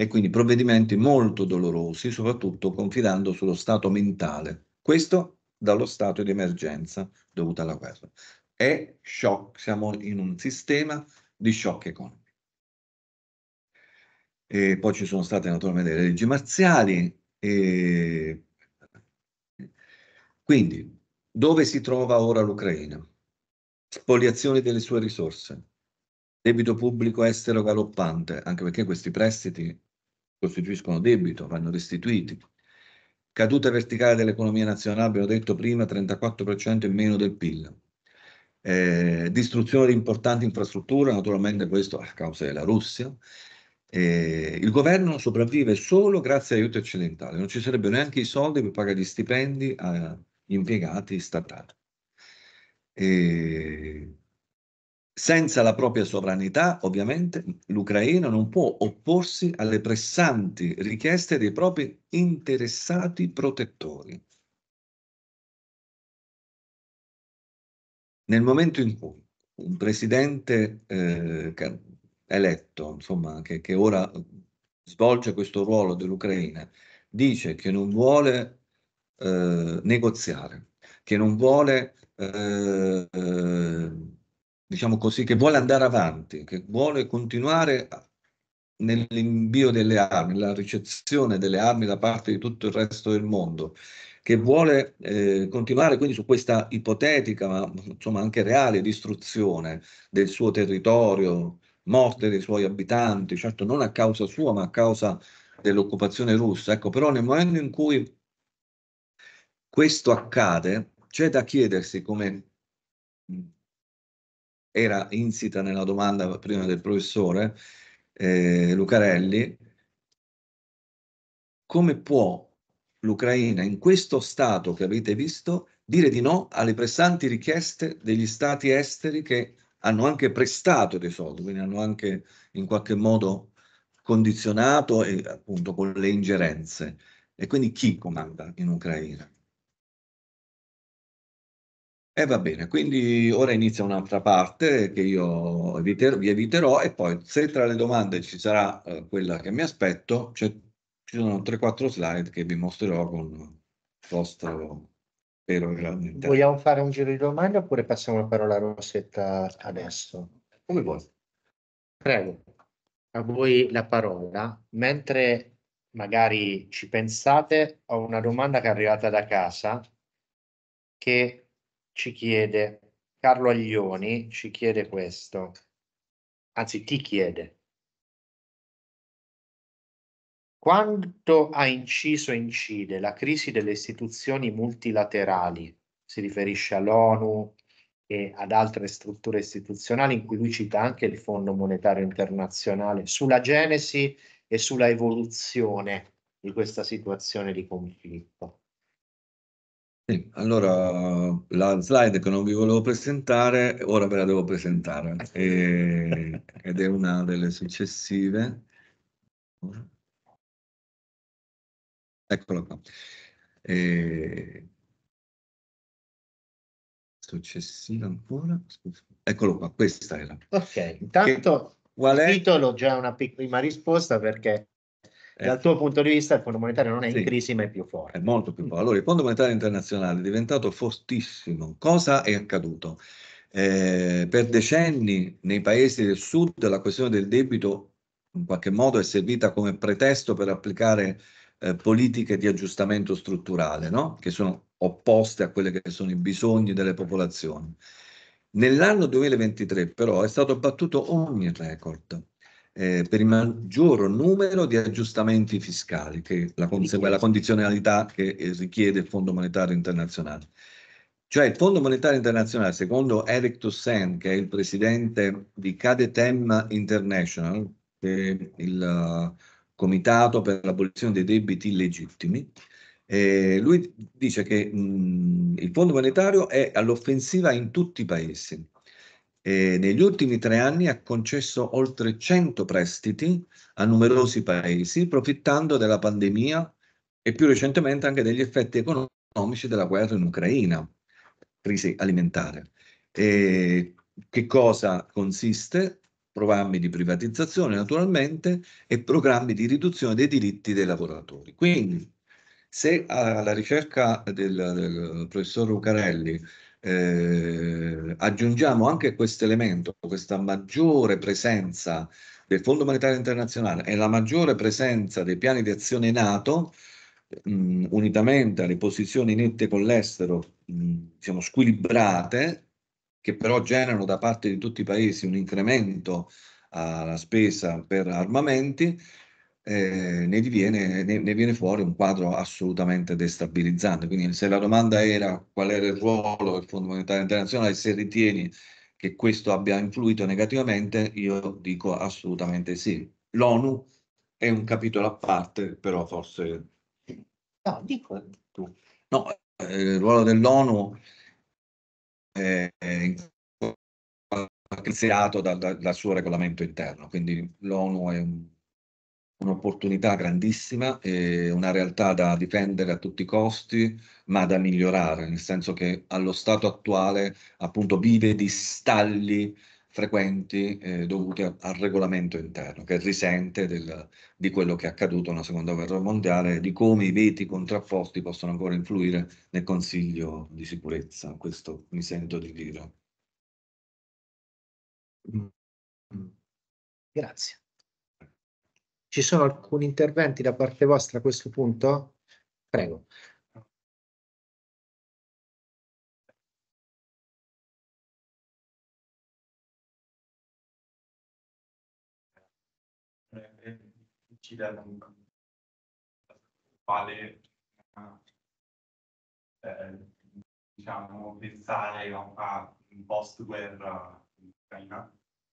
e quindi provvedimenti molto dolorosi, soprattutto confidando sullo stato mentale. Questo dallo stato di emergenza dovuta alla guerra. È shock, siamo in un sistema di shock economico. E poi ci sono state naturalmente le leggi marziali. E... Quindi, dove si trova ora l'Ucraina? Spoliazione delle sue risorse, debito pubblico estero galoppante, anche perché questi prestiti costituiscono debito, vanno restituiti. Caduta verticale dell'economia nazionale, abbiamo detto prima, 34% in meno del PIL. Eh, distruzione di importanti infrastrutture, naturalmente questo a causa della Russia. Eh, il governo sopravvive solo grazie all'aiuto occidentale, non ci sarebbero neanche i soldi per pagare gli stipendi agli impiegati statali. Eh, senza la propria sovranità, ovviamente, l'Ucraina non può opporsi alle pressanti richieste dei propri interessati protettori. Nel momento in cui un presidente eh, eletto, insomma, che, che ora svolge questo ruolo dell'Ucraina, dice che non vuole eh, negoziare, che non vuole eh, diciamo così, che vuole andare avanti, che vuole continuare nell'invio delle armi, nella ricezione delle armi da parte di tutto il resto del mondo, che vuole eh, continuare quindi su questa ipotetica, ma insomma anche reale, distruzione del suo territorio, morte dei suoi abitanti, certo non a causa sua, ma a causa dell'occupazione russa. Ecco, però nel momento in cui questo accade, c'è da chiedersi come era insita nella domanda prima del professore eh, Lucarelli, come può l'Ucraina in questo stato che avete visto dire di no alle pressanti richieste degli stati esteri che hanno anche prestato dei soldi, quindi hanno anche in qualche modo condizionato e appunto con le ingerenze. E quindi chi comanda in Ucraina? E va bene, quindi ora inizia un'altra parte che io eviter- vi eviterò e poi se tra le domande ci sarà eh, quella che mi aspetto, cioè, ci sono 3-4 slide che vi mostrerò con il vostro spero grande interesse. Vogliamo fare un giro di domande oppure passiamo la parola a Rossetta adesso? Come vuoi. Prego, a voi la parola. Mentre magari ci pensate, ho una domanda che è arrivata da casa che ci chiede, Carlo Aglioni ci chiede questo, anzi ti chiede. Quanto ha inciso e incide la crisi delle istituzioni multilaterali? Si riferisce all'ONU e ad altre strutture istituzionali in cui lui cita anche il Fondo Monetario Internazionale sulla genesi e sulla evoluzione di questa situazione di conflitto allora la slide che non vi volevo presentare, ora ve la devo presentare e, ed è una delle successive. Eccolo qua. E, successiva ancora, Eccolo qua, questa è la. Ok, intanto che, qual è? il titolo già una prima risposta perché eh. Dal tuo punto di vista il Fondo Monetario non è sì, in crisi ma è più forte. È molto più forte. Allora il Fondo Monetario Internazionale è diventato fortissimo. Cosa è accaduto? Eh, per decenni nei paesi del sud la questione del debito in qualche modo è servita come pretesto per applicare eh, politiche di aggiustamento strutturale, no? che sono opposte a quelli che sono i bisogni delle popolazioni. Nell'anno 2023 però è stato battuto ogni record eh, per il maggior numero di aggiustamenti fiscali, che la, consegue, la condizionalità che eh, richiede il Fondo Monetario Internazionale. Cioè il Fondo Monetario Internazionale, secondo Eric Toussaint, che è il presidente di Cadetem International, che è il uh, Comitato per l'abolizione dei debiti illegittimi, eh, lui dice che mh, mm, il Fondo Monetario è all'offensiva in tutti i paesi eh, negli ultimi tre anni ha concesso oltre 100 prestiti a numerosi paesi, profittando della pandemia e più recentemente anche degli effetti economici della guerra in Ucraina, crisi alimentare. E che cosa consiste? Programmi di privatizzazione naturalmente e programmi di riduzione dei diritti dei lavoratori. Quindi se alla ricerca del, del professor Lucarelli eh, aggiungiamo anche questo elemento, questa maggiore presenza del Fondo Monetario Internazionale e la maggiore presenza dei piani di azione NATO, mh, unitamente alle posizioni nette con l'estero, mh, diciamo squilibrate, che però generano da parte di tutti i paesi un incremento alla spesa per armamenti, eh, ne, diviene, ne, ne, viene fuori un quadro assolutamente destabilizzante. Quindi se la domanda era qual era il ruolo del Fondo Monetario Internazionale, se ritieni che questo abbia influito negativamente, io dico assolutamente sì. L'ONU è un capitolo a parte, però forse... No, dico tu. No, eh, il ruolo dell'ONU è creato dal, dal suo regolamento interno, quindi l'ONU è un un'opportunità grandissima, e una realtà da difendere a tutti i costi, ma da migliorare, nel senso che allo stato attuale appunto vive di stalli frequenti eh, dovuti a, al regolamento interno, che risente del, di quello che è accaduto nella seconda guerra mondiale, e di come i veti contrapposti possono ancora influire nel Consiglio di sicurezza, questo mi sento di dire. Mm. Mm. Grazie. Ci sono alcuni interventi da parte vostra a questo punto? Prego. quale eh, diciamo, pensare a, un post-guerra in Ucraina,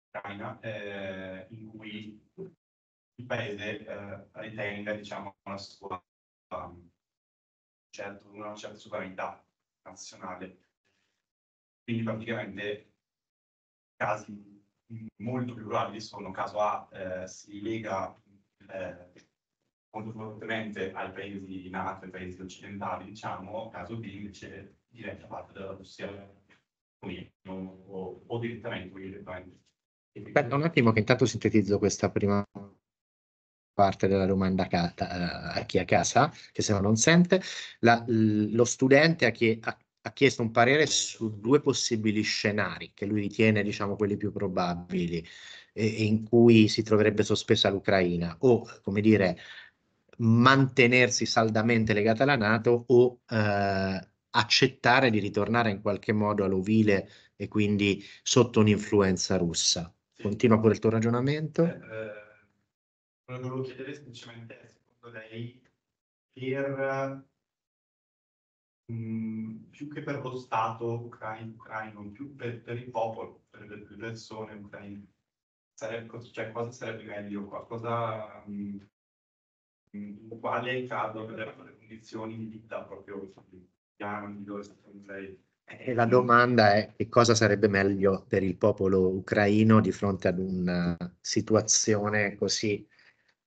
Ucraina eh, in cui paese eh, ritenga diciamo, una, sua, um, certo, una certa sovranità nazionale. Quindi praticamente casi molto più rari sono caso A eh, si lega eh, molto fortemente ai paesi NATO, ai paesi occidentali, diciamo, caso B invece diventa parte della Russia o, o direttamente o indirettamente. Aspetta un attimo che intanto sintetizzo questa prima parte della domanda ca- eh, a chi a casa, che se no non sente, la, lo studente a chi ha, chiesto un parere su due possibili scenari che lui ritiene diciamo quelli più probabili e, in cui si troverebbe sospesa l'Ucraina o come dire mantenersi saldamente legata alla Nato o eh, accettare di ritornare in qualche modo all'ovile e quindi sotto un'influenza russa. Continua pure il tuo ragionamento. Eh, eh volevo chiedere semplicemente, secondo lei, per, mh, mm, più che per lo Stato ucraino, ucraino più per, per, il popolo, per le, persone ucraine, sarebbe, cioè, cosa sarebbe meglio Qualcosa, mh, mm, in quale caso avrebbero le condizioni di vita proprio di dove secondo lei? E eh, la domanda è che cosa sarebbe meglio per il popolo ucraino di fronte ad una situazione così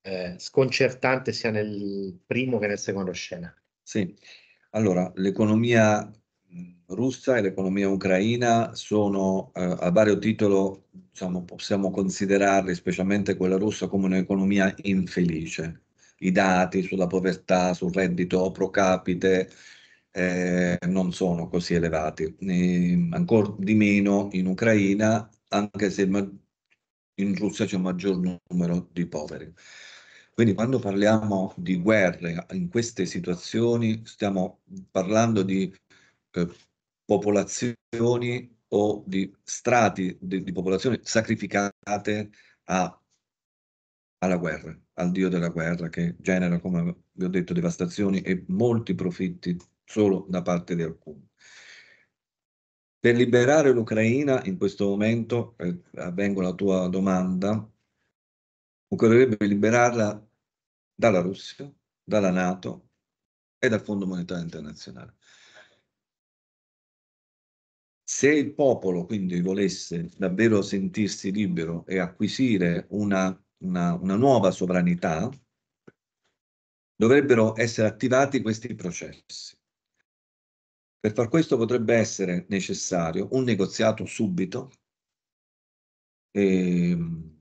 eh, sconcertante sia nel primo che nel secondo scena. Sì, allora l'economia russa e l'economia ucraina sono eh, a vario titolo, diciamo, possiamo considerarli, specialmente quella russa, come un'economia infelice. I dati sulla povertà, sul reddito pro capite eh, non sono così elevati, e, ancora di meno in Ucraina, anche se in Russia c'è un maggior numero di poveri. Quindi quando parliamo di guerre in queste situazioni stiamo parlando di eh, popolazioni o di strati di, di popolazioni sacrificate a, alla guerra, al dio della guerra che genera, come vi ho detto, devastazioni e molti profitti solo da parte di alcuni. Per liberare l'Ucraina in questo momento, eh, avvengo la tua domanda, occorrerebbe liberarla dalla Russia, dalla Nato e dal Fondo Monetario Internazionale. Se il popolo quindi volesse davvero sentirsi libero e acquisire una, una, una nuova sovranità, dovrebbero essere attivati questi processi. Per far questo potrebbe essere necessario un negoziato subito, e, ehm,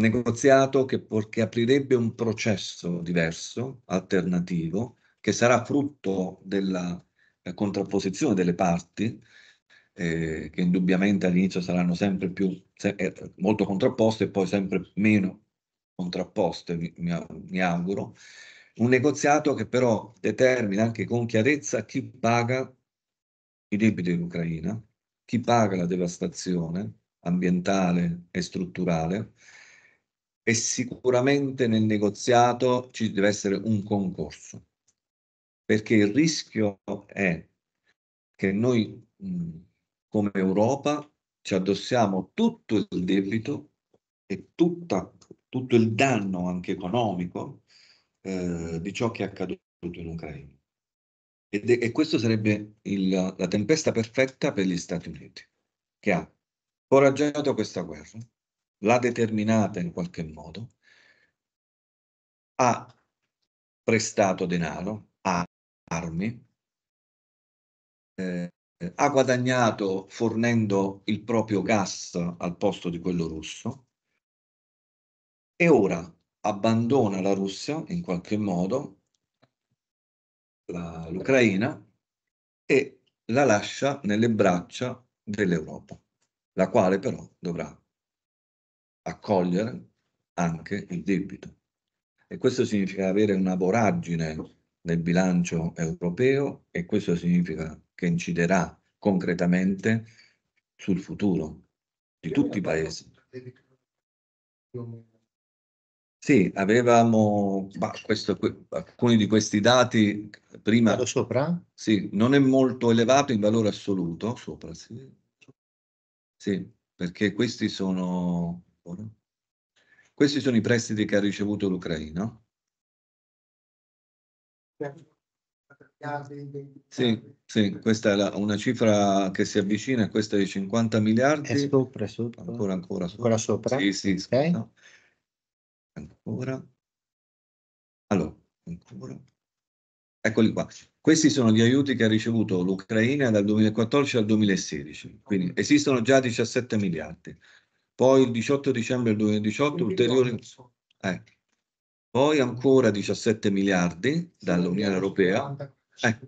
negoziato che, che aprirebbe un processo diverso, alternativo, che sarà frutto della eh, contrapposizione delle parti, eh, che indubbiamente all'inizio saranno sempre più se, eh, molto contrapposte e poi sempre meno contrapposte, mi, mi auguro. Un negoziato che però determina anche con chiarezza chi paga i debiti dell'Ucraina, chi paga la devastazione ambientale e strutturale, e sicuramente nel negoziato ci deve essere un concorso, perché il rischio è che noi come Europa ci addossiamo tutto il debito e tutta, tutto il danno anche economico eh, di ciò che è accaduto in Ucraina. Ed è, e questo sarebbe il, la tempesta perfetta per gli Stati Uniti, che ha coraggiato questa guerra, l'ha determinata in qualche modo, ha prestato denaro, ha armi, eh, ha guadagnato fornendo il proprio gas al posto di quello russo e ora abbandona la Russia in qualche modo, l'Ucraina, e la lascia nelle braccia dell'Europa, la quale però dovrà accogliere anche il debito. E questo significa avere una voragine nel bilancio europeo e questo significa che inciderà concretamente sul futuro di tutti i paesi. Sì, avevamo questo, alcuni di questi dati prima. Vado sopra? Sì, non è molto elevato in valore assoluto. Sopra, sì. Sì, perché questi sono ancora. Questi sono i prestiti che ha ricevuto l'Ucraina. Sì, sì, questa è la, una cifra che si avvicina, questa è di 50 miliardi. È sopra, sopra. Ancora, ancora sopra. Ancora sopra? Sì, sì, okay. Ancora. Allora, ancora. Eccoli qua. Questi sono gli aiuti che ha ricevuto l'Ucraina dal 2014 al 2016, quindi esistono già 17 miliardi poi il 18 dicembre 2018 ulteriori... Eh. Poi ancora 17 miliardi dall'Unione Europea. Eh.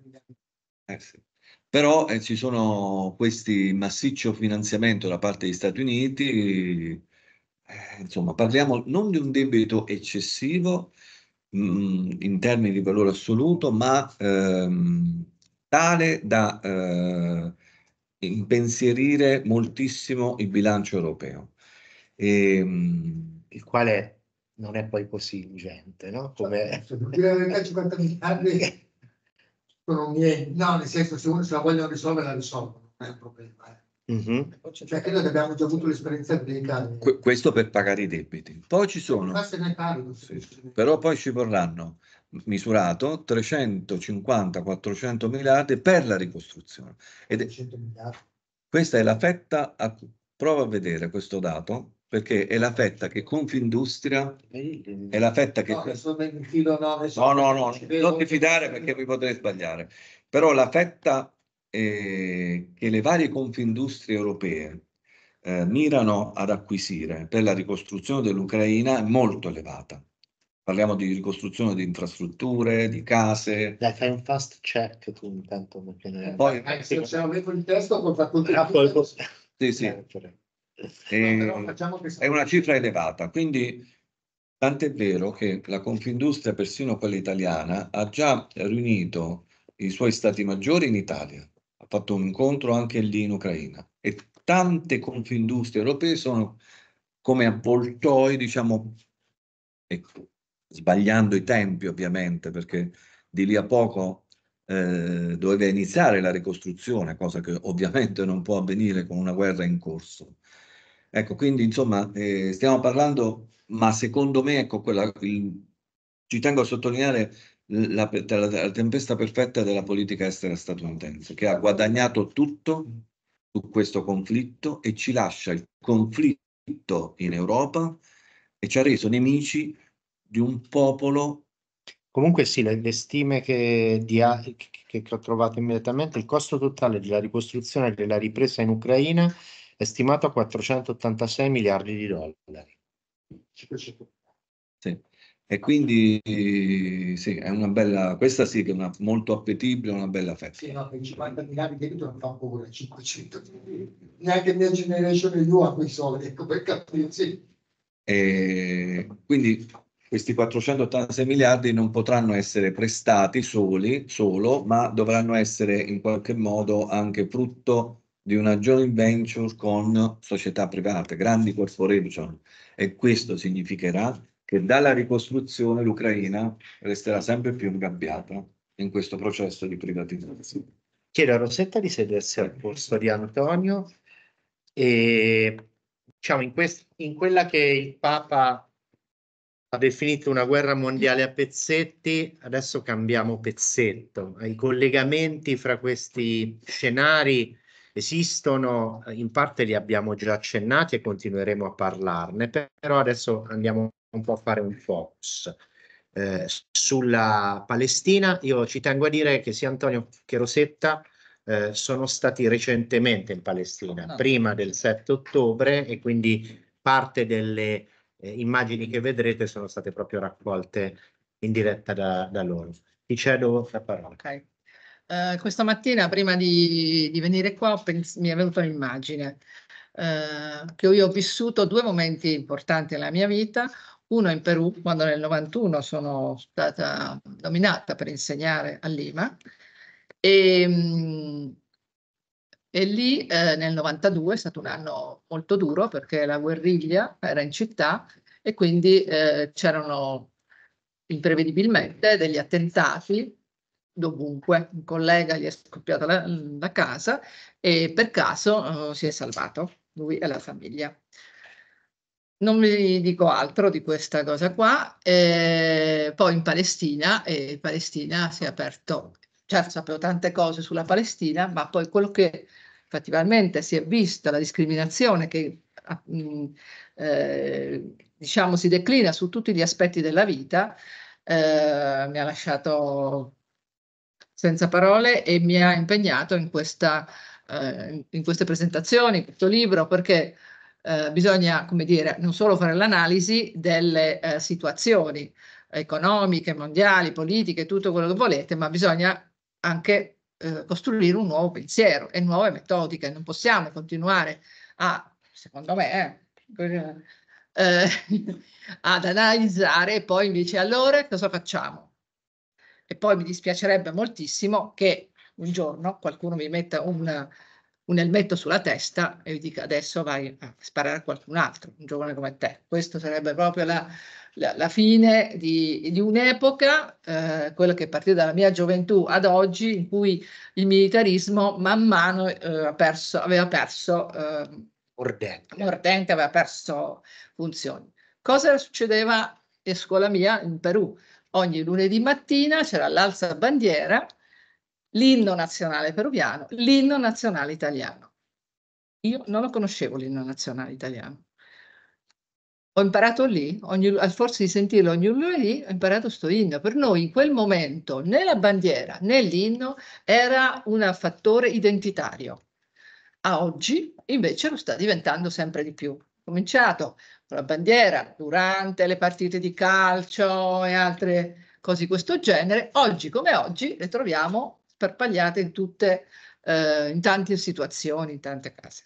Eh sì. Però eh, ci sono questi massiccio finanziamento da parte degli Stati Uniti. Eh, insomma, parliamo non di un debito eccessivo mh, mm, in termini di valore assoluto, ma ehm, tale da eh, impensierire moltissimo il bilancio europeo ehm, il quale non è poi così ingente, no? Come... Dire la verità, 50 miliardi sono miei, no, nel senso se uno se la vogliono risolvere la risolvono, non è un problema. Eh. Mm-hmm. Cioè, credo che abbiamo già avuto l'esperienza dell'Italia. Qu- questo per pagare i debiti. Poi ci sono, Ma se ne parlo, se sì. però poi ci vorranno misurato 350-400 miliardi per la ricostruzione. Ed è, questa è la fetta, a, prova a vedere questo dato, perché è la fetta che Confindustria è la fetta che... No, no, no, no, non ti fidare perché mi potrei sbagliare, però la fetta eh, che le varie Confindustrie europee eh, mirano ad acquisire per la ricostruzione dell'Ucraina è molto elevata. Parliamo di ricostruzione di infrastrutture, di case. Dai, fai un fast check tu intanto. Perché... Poi, eh, se ce l'avevo il testo, col facoltà. Sì, sì. Certo, certo è, no, eh, è una cifra elevata. Quindi, tant'è vero che la Confindustria, persino quella italiana, ha già riunito i suoi stati maggiori in Italia, ha fatto un incontro anche lì in Ucraina e tante confindustrie europee sono come avvoltoi, diciamo, ecco, sbagliando i tempi ovviamente, perché di lì a poco eh, doveva iniziare la ricostruzione, cosa che ovviamente non può avvenire con una guerra in corso. Ecco, quindi insomma eh, stiamo parlando, ma secondo me, ecco, quella, il, ci tengo a sottolineare la, la, la, tempesta perfetta della politica estera statunitense, che ha guadagnato tutto su questo conflitto e ci lascia il conflitto in Europa e ci ha reso nemici di un popolo. Comunque sì, le, le stime che, di, che, che ho trovato immediatamente, il costo totale della ricostruzione e della ripresa in Ucraina è stimato a 486 miliardi di dollari. Sì. E quindi sì, è una bella, questa sì che è una, molto appetibile, una bella festa. Sì, no, 50 miliardi di euro non fa paura, 500 neanche mia generation io ha quei soldi, ecco per capirsi. E quindi questi 486 miliardi non potranno essere prestati soli, solo, ma dovranno essere in qualche modo anche frutto di una joint venture con società private, grandi corporation, e questo significherà che dalla ricostruzione l'Ucraina resterà sempre più ingabbiata in questo processo di privatizzazione. Chiedo a Rosetta di sedersi al posto di Antonio e diciamo in, quest- in quella che il Papa ha definito una guerra mondiale a pezzetti, adesso cambiamo pezzetto, i collegamenti fra questi scenari Esistono, eh, in parte li abbiamo già accennati e continueremo a parlarne, però adesso andiamo un po' a fare un focus. Eh, sulla Palestina, io ci tengo a dire che sia Antonio che Rosetta eh, sono stati recentemente in Palestina, no. Ah. prima del 7 ottobre e quindi parte delle eh, immagini che vedrete sono state proprio raccolte in diretta da, da loro. Ti cedo la parola. Okay. Uh, questa mattina, prima di, di venire qua, mi è venuta un'immagine uh, che io ho vissuto due momenti importanti nella mia vita. Uno in Perù, quando nel 91 sono stata nominata per insegnare a Lima, e, ehm, e lì eh, nel 92 è stato un anno molto duro perché la guerriglia era in città e quindi eh, c'erano imprevedibilmente degli attentati dovunque. Un collega gli è scoppiata la, la casa e per caso uh, si è salvato lui e la famiglia. Non vi dico altro di questa cosa qua. Eh, poi in Palestina, e eh, Palestina si è aperto, certo cioè, sapevo tante cose sulla Palestina, ma poi quello che effettivamente si è visto, la discriminazione che mh, mm, eh, diciamo si declina su tutti gli aspetti della vita, eh, mi ha lasciato senza parole e mi ha impegnato in, questa, eh, in queste presentazioni, in questo libro, perché eh, bisogna, come dire, non solo fare l'analisi delle eh, situazioni economiche, mondiali, politiche, tutto quello che volete, ma bisogna anche eh, costruire un nuovo pensiero e nuove metodiche. Non possiamo continuare a, secondo me, eh, eh, ad analizzare e poi invece allora cosa facciamo? E poi mi dispiacerebbe moltissimo che un giorno qualcuno mi metta un, un elmetto sulla testa e mi dica adesso vai a sparare a qualcun altro, un giovane come te. Questo sarebbe proprio la, la, la fine di, di un'epoca, eh, quella che è partita dalla mia gioventù ad oggi, in cui il militarismo man mano eh, perso, aveva perso... Eh, mordente. mordente, aveva perso funzioni. Cosa succedeva a scuola mia in Perù? ogni lunedì mattina c'era l'alza bandiera, l'inno nazionale peruviano, l'inno nazionale italiano. Io non lo conoscevo l'inno nazionale italiano. Ho imparato lì, al forse di sentirlo ogni lunedì, ho imparato questo inno. Per noi in quel momento né la bandiera né l'inno era un fattore identitario. A oggi invece lo sta diventando sempre di più. Ho cominciato la bandiera durante le partite di calcio e altre cose di questo genere, oggi come oggi le troviamo sparpagliate in tutte, eh, in tante situazioni, in tante case.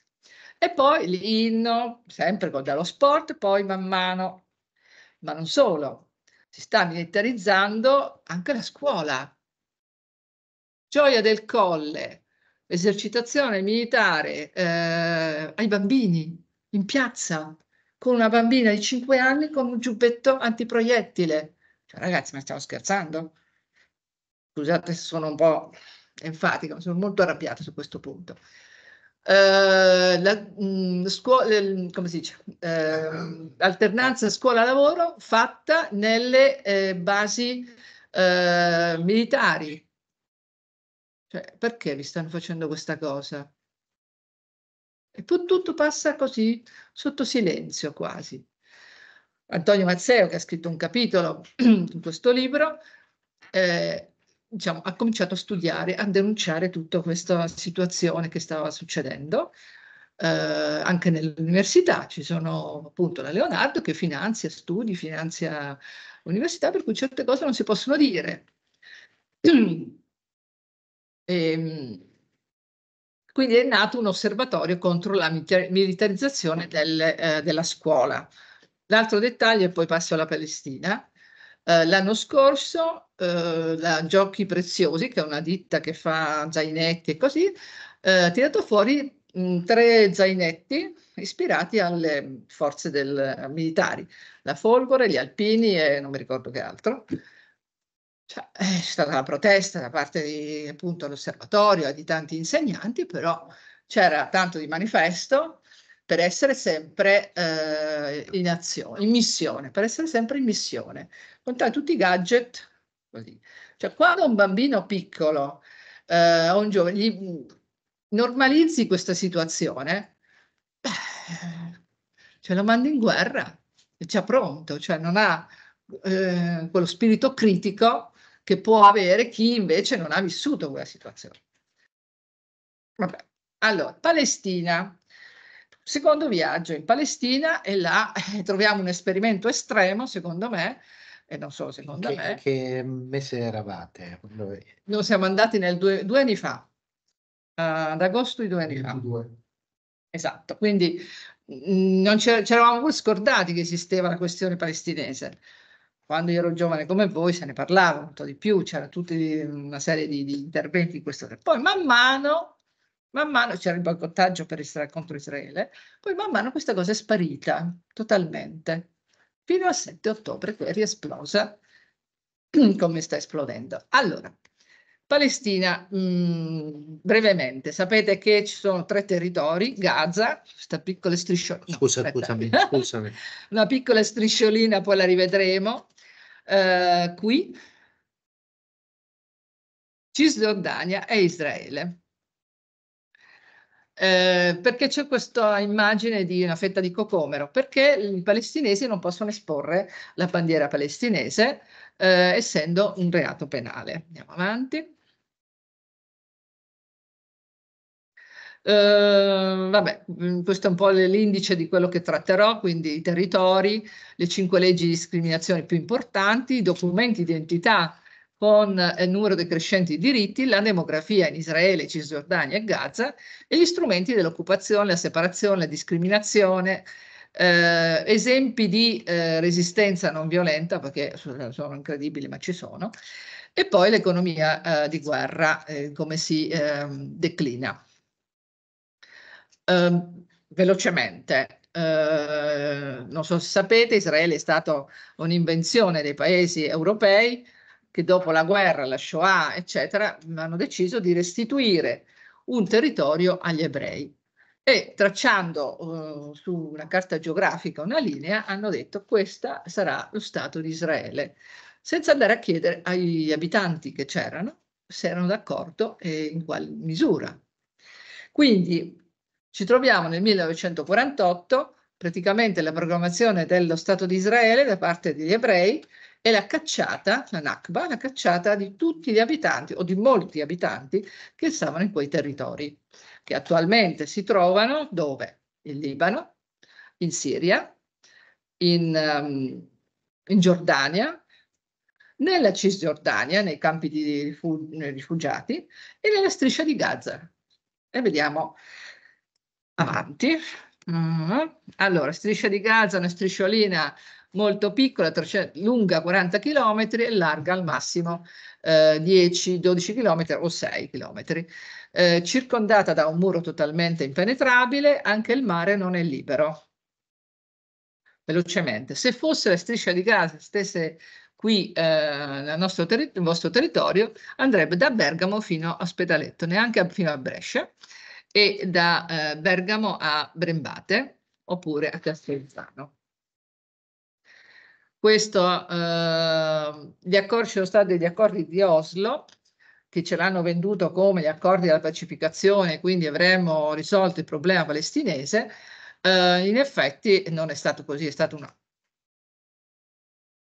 E poi l'inno, sempre con dallo sport, poi man mano, ma non solo, si sta militarizzando anche la scuola. Gioia del colle, esercitazione militare eh, ai bambini in piazza, con una bambina di 5 anni con un giubbetto antiproiettile. Cioè, ragazzi, ma stiamo scherzando? Scusate se sono un po' enfatica, sono molto arrabbiata su questo punto. Uh, la, mh, mm, scuola, come si dice, uh, alternanza scuola-lavoro fatta nelle eh, basi eh, militari. Cioè, perché vi stanno facendo questa cosa? E poi tutto passa così, sotto silenzio quasi. Antonio Mazzeo, che ha scritto un capitolo in questo libro, eh, diciamo, ha cominciato a studiare, a denunciare tutta questa situazione che stava succedendo. Eh, anche nell'università ci sono appunto la Leonardo che finanzia studi, finanzia università, per cui certe cose non si possono dire. E, ehm, quindi è nato un osservatorio contro la militarizzazione del, eh, della scuola. L'altro dettaglio, e poi passo alla Palestina, eh, l'anno scorso eh, la Giochi Preziosi, che è una ditta che fa zainetti e così, eh, ha tirato fuori mh, tre zainetti ispirati alle forze del, militari, la Folgore, gli Alpini e non mi ricordo che altro. Cioè, eh, c'è stata la protesta da parte di, appunto dell'osservatorio e di tanti insegnanti, però c'era tanto di manifesto per essere sempre eh, in azione, in missione, per essere sempre in missione, con tutti i gadget così. Cioè, quando un bambino piccolo eh, o un giovane gli normalizzi questa situazione, beh, ce lo mandi in guerra, e c'è pronto, cioè non ha eh, quello spirito critico che può avere chi invece non ha vissuto quella situazione. Vabbè. Allora, Palestina. Secondo viaggio in Palestina e là eh, troviamo un esperimento estremo, secondo me, e non so, secondo che, me. Che mese eravate? Noi, noi siamo andati due, due, anni fa, eh, ad agosto di due anni 22. fa. Esatto, quindi mh, mm, non ci eravamo scordati che esisteva la questione palestinese quando io ero giovane come voi se ne parlava un po' di più, c'era tutta una serie di, di interventi in questo. Poi man mano, man mano c'era il boicottaggio Isra- contro Israele, poi man mano questa cosa è sparita totalmente, fino al 7 ottobre che è riesplosa come sta esplodendo. Allora, Palestina, mh, mm, brevemente, sapete che ci sono tre territori, Gaza, questa piccola strisciolina. Scusa, scusami, scusami. Una piccola strisciolina, poi la rivedremo. Eh, qui, Cisgiordania e Israele. Eh, perché c'è questa immagine di una fetta di cocomero? Perché i palestinesi non possono esporre la bandiera palestinese, eh, essendo un reato penale. Andiamo avanti. Eh, vabbè, mm, questo è un po' l'indice di quello che tratterò, quindi i territori, le cinque leggi di discriminazione più importanti, i documenti di identità con il eh, numero decrescente di diritti, la demografia in Israele, Cisgiordania e Gaza e gli strumenti dell'occupazione, la separazione, la discriminazione, eh, esempi di eh, resistenza non violenta, perché sono incredibili ma ci sono, e poi l'economia eh, di guerra, eh, come si ehm, declina. Um, velocemente, uh, non so se sapete, Israele è stata un'invenzione dei paesi europei che dopo la guerra, la Shoah, eccetera, hanno deciso di restituire un territorio agli ebrei e tracciando uh, su una carta geografica una linea hanno detto questo sarà lo Stato di Israele, senza andare a chiedere agli abitanti che c'erano se erano d'accordo e in quale misura. Quindi ci troviamo nel 1948, praticamente la proclamazione dello Stato di Israele da parte degli ebrei e la cacciata, la Nakba, la cacciata di tutti gli abitanti o di molti abitanti che stavano in quei territori, che attualmente si trovano dove? In Libano, in Siria, in, um, in Giordania, nella Cisgiordania, nei campi di rifugiati e nella striscia di Gaza. E vediamo avanti. Mm. Allora, striscia di Gaza, una strisciolina molto piccola, 300, lunga 40 km e larga al massimo eh, 10-12 km o 6 km. Eh, circondata da un muro totalmente impenetrabile, anche il mare non è libero. Velocemente, se fosse la striscia di Gaza stesse qui eh, nel, terri vostro territorio, andrebbe da Bergamo fino a Spedaletto, neanche a fino a Brescia e da eh, Bergamo a Brembate oppure a Castelzano. Questo, eh, gli accordi sono stati gli accordi di Oslo, che ce l'hanno venduto come gli accordi della pacificazione, quindi avremmo risolto il problema palestinese, eh, in effetti non è stato così, è stato una,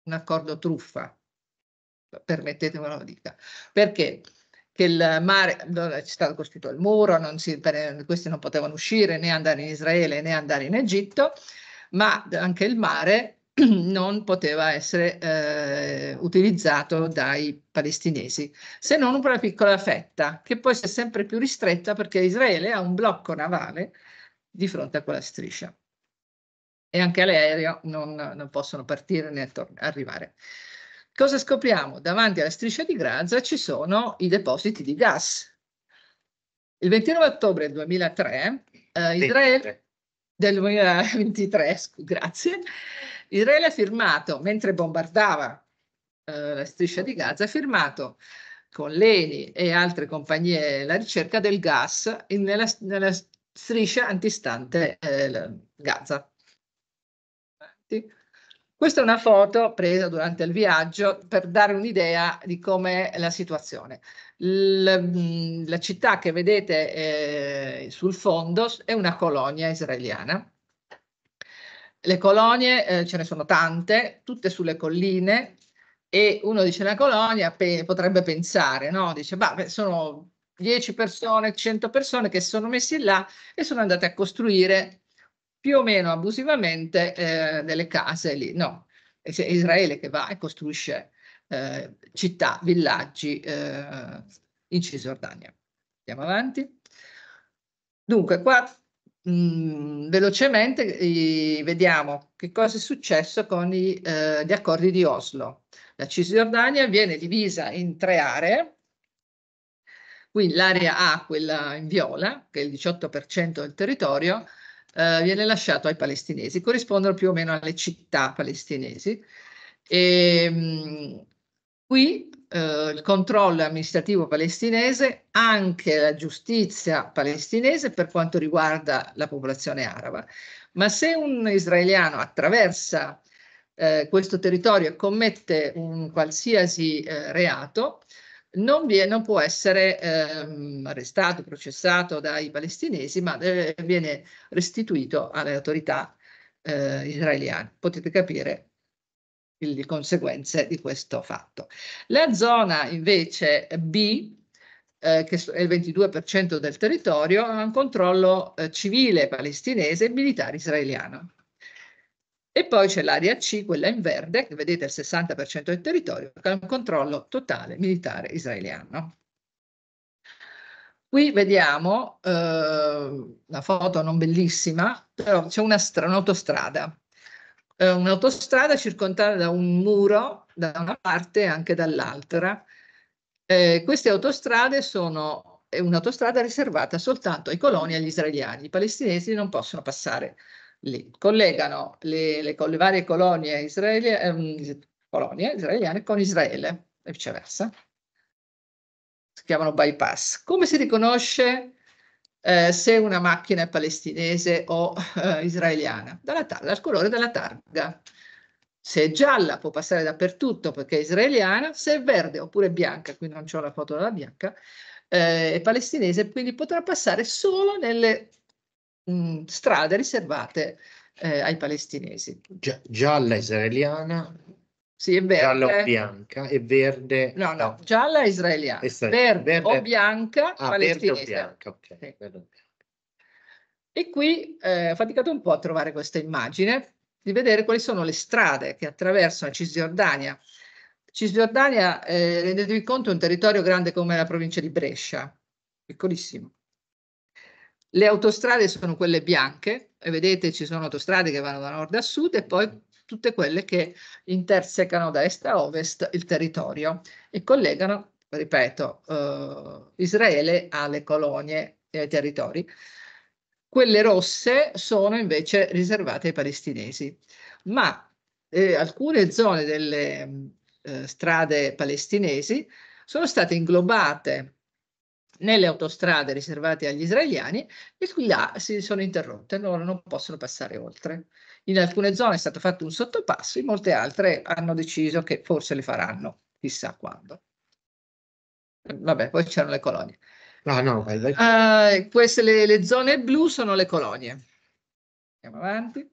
un accordo truffa, permettetemelo dica. Perché? che il mare, è stato costruito il muro, non si, per, questi non potevano uscire né andare in Israele né andare in Egitto, ma anche il mare non poteva essere eh, utilizzato dai palestinesi, se non una piccola fetta, che poi si è sempre più ristretta perché Israele ha un blocco navale di fronte a quella striscia. E anche l'aereo non, non possono partire né arrivare. Cosa scopriamo? Davanti alla striscia di Gaza ci sono i depositi di gas. Il 29 ottobre 2003, eh, Israele, del 2023, grazie, Israele ha firmato, mentre bombardava eh, la striscia di Gaza, ha firmato con l'ENI e altre compagnie la ricerca del gas in, nella, nella, striscia antistante eh, Gaza. Questa è una foto presa durante il viaggio per dare un'idea di come è la situazione. L la città che vedete eh, sul fondo è una colonia israeliana. Le colonie eh, ce ne sono tante, tutte sulle colline, e uno dice una colonia pe potrebbe pensare, no? Dice, beh, sono 10 persone, 100 persone che si sono messi là e sono andate a costruire più o meno abusivamente eh, delle case lì. No, è Israele che va e costruisce eh, città, villaggi eh, in Cisgiordania. Andiamo avanti. Dunque, qua mh, mm, velocemente i, vediamo che cosa è successo con i, eh, gli accordi di Oslo. La Cisgiordania viene divisa in tre aree, quindi l'area A, quella in viola, che è il 18% del territorio, eh, viene lasciato ai palestinesi, corrispondono più o meno alle città palestinesi. E, ehm, mh, qui eh, il controllo amministrativo palestinese, anche la giustizia palestinese per quanto riguarda la popolazione araba. Ma se un israeliano attraversa eh, questo territorio e commette un qualsiasi eh, reato, non, viene, non può essere ehm, arrestato, processato dai palestinesi, ma eh, viene restituito alle autorità eh, israeliane. Potete capire le conseguenze di questo fatto. La zona invece B, eh, che è il 22% del territorio, ha un controllo eh, civile palestinese e militare israeliano. E poi c'è l'area C, quella in verde, che vedete il 60% del territorio, che ha un controllo totale militare israeliano. Qui vediamo eh, una foto non bellissima, però c'è un'autostrada. Eh, un'autostrada circondata da un muro da una parte e anche dall'altra. Eh, queste autostrade sono un'autostrada riservata soltanto ai coloni e agli israeliani. I palestinesi non possono passare lì. Collegano le, le, le varie colonie, israelie, ehm, colonie israeliane con Israele e viceversa. Si chiamano bypass. Come si riconosce eh, se una macchina è palestinese o eh, israeliana? Dalla targa, dal colore della targa. Se è gialla può passare dappertutto perché è israeliana, se è verde oppure bianca, qui non ho la foto della bianca, eh, è palestinese, quindi potrà passare solo nelle mh, strade riservate eh, ai palestinesi. Gi- gialla israeliana. Sì, è verde. Gialla o bianca e verde. No, no, gialla israeliana. Verde, verde, o bianca ah, palestinese. Bianca, okay. sì. E qui eh, ho faticato un po' a trovare questa immagine, di vedere quali sono le strade che attraversano Cisgiordania. Cisgiordania, eh, rendetevi conto, è un territorio grande come la provincia di Brescia, piccolissimo. Le autostrade sono quelle bianche, e vedete ci sono autostrade che vanno da nord a sud e poi tutte quelle che intersecano da est a ovest il territorio e collegano, ripeto, eh, Israele alle colonie e ai territori. Quelle rosse sono invece riservate ai palestinesi, ma eh, alcune zone delle eh, strade palestinesi sono state inglobate nelle autostrade riservate agli israeliani e qui là si sono interrotte, loro non possono passare oltre. In alcune zone è stato fatto un sottopasso, in molte altre hanno deciso che forse le faranno, chissà quando. Vabbè, poi c'erano le colonie. Ah, no, no, uh, eh, queste le, le, zone blu sono le colonie. Andiamo avanti.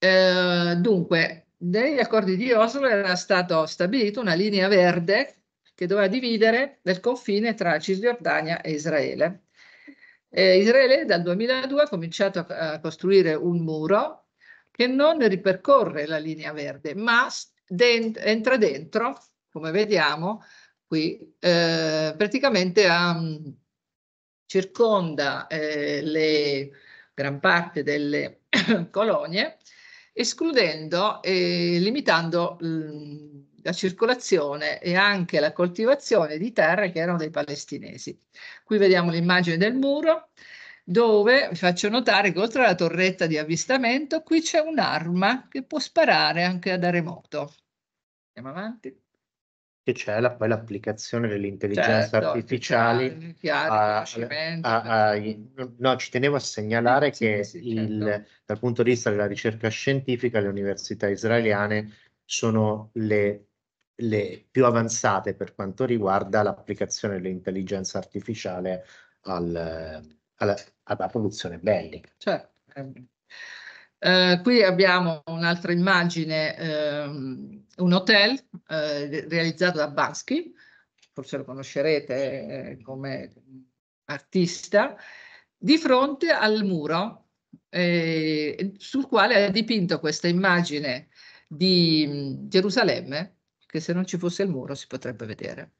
Uh, dunque, negli accordi di Oslo era stata stabilita una linea verde che doveva dividere nel confine tra Cisgiordania e Israele. Eh, Israele dal 2002 ha cominciato a, a costruire un muro che non ripercorre la linea verde, ma dent entra dentro, come vediamo qui, eh, praticamente a, mm, circonda eh, le, gran parte delle colonie, escludendo e limitando la circolazione e anche la coltivazione di terre che erano dei palestinesi. Qui vediamo l'immagine del muro dove vi faccio notare che oltre alla torretta di avvistamento qui c'è un'arma che può sparare anche da remoto. Andiamo avanti. E c'è la, poi l'applicazione dell'intelligenza certo, artificiale. Certo. no, ci tenevo a segnalare eh, sì, che eh, sì, il, certo. dal punto di vista della ricerca scientifica le università israeliane sono le le più avanzate per quanto riguarda l'applicazione dell'intelligenza artificiale al, alla, alla, produzione bellica. Cioè, eh, qui abbiamo un'altra immagine, ehm, un hotel eh, realizzato da Bansky, forse lo conoscerete eh, come artista, di fronte al muro eh, sul quale ha dipinto questa immagine di Gerusalemme che se non ci fosse il muro si potrebbe vedere.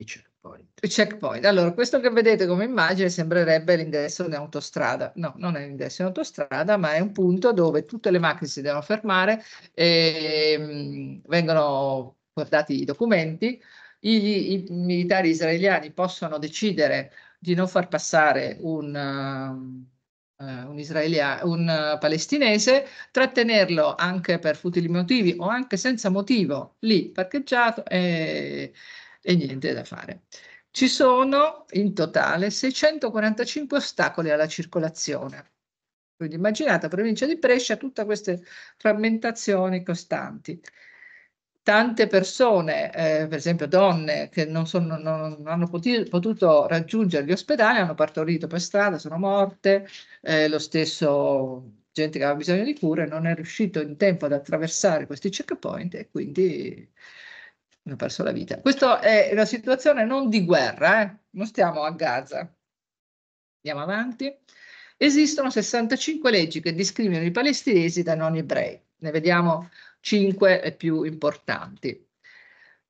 I checkpoint. checkpoint. Allora, questo che vedete come immagine sembrerebbe l'ingresso di un'autostrada. No, non è l'ingresso di un'autostrada, ma è un punto dove tutte le macchine si devono fermare e ehm, mh, vengono guardati i documenti. I, I, militari israeliani possono decidere di non far passare un... Uh, eh, un, israelia- un eh, palestinese, trattenerlo anche per futili motivi o anche senza motivo lì parcheggiato e, e niente da fare. Ci sono in totale 645 ostacoli alla circolazione. Quindi immaginate la provincia di Brescia, tutte queste frammentazioni costanti tante persone, eh, per esempio donne che non, sono, non, non hanno potuto, potuto raggiungere gli ospedali, hanno partorito per strada, sono morte, eh, lo stesso gente che aveva bisogno di cure non è riuscito in tempo ad attraversare questi checkpoint e quindi hanno perso la vita. Questa è una situazione non di guerra, eh? non stiamo a Gaza. Andiamo avanti. Esistono 65 leggi che discriminano i palestinesi da non ebrei. Ne vediamo 5 e più importanti.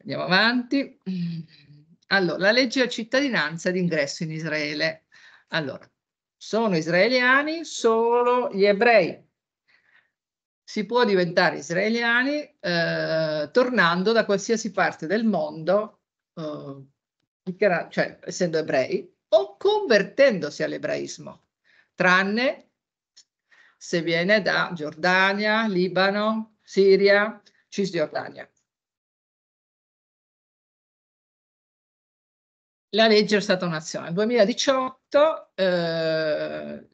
Andiamo avanti. Allora, la legge della cittadinanza d'ingresso in Israele. Allora, sono israeliani solo gli ebrei. Si può diventare israeliani eh, tornando da qualsiasi parte del mondo, eh, cioè essendo ebrei, o convertendosi all'ebraismo, tranne se viene da Giordania, Libano, Siria, Cisgiordania. La legge è stata un'azione. Nel 2018 eh,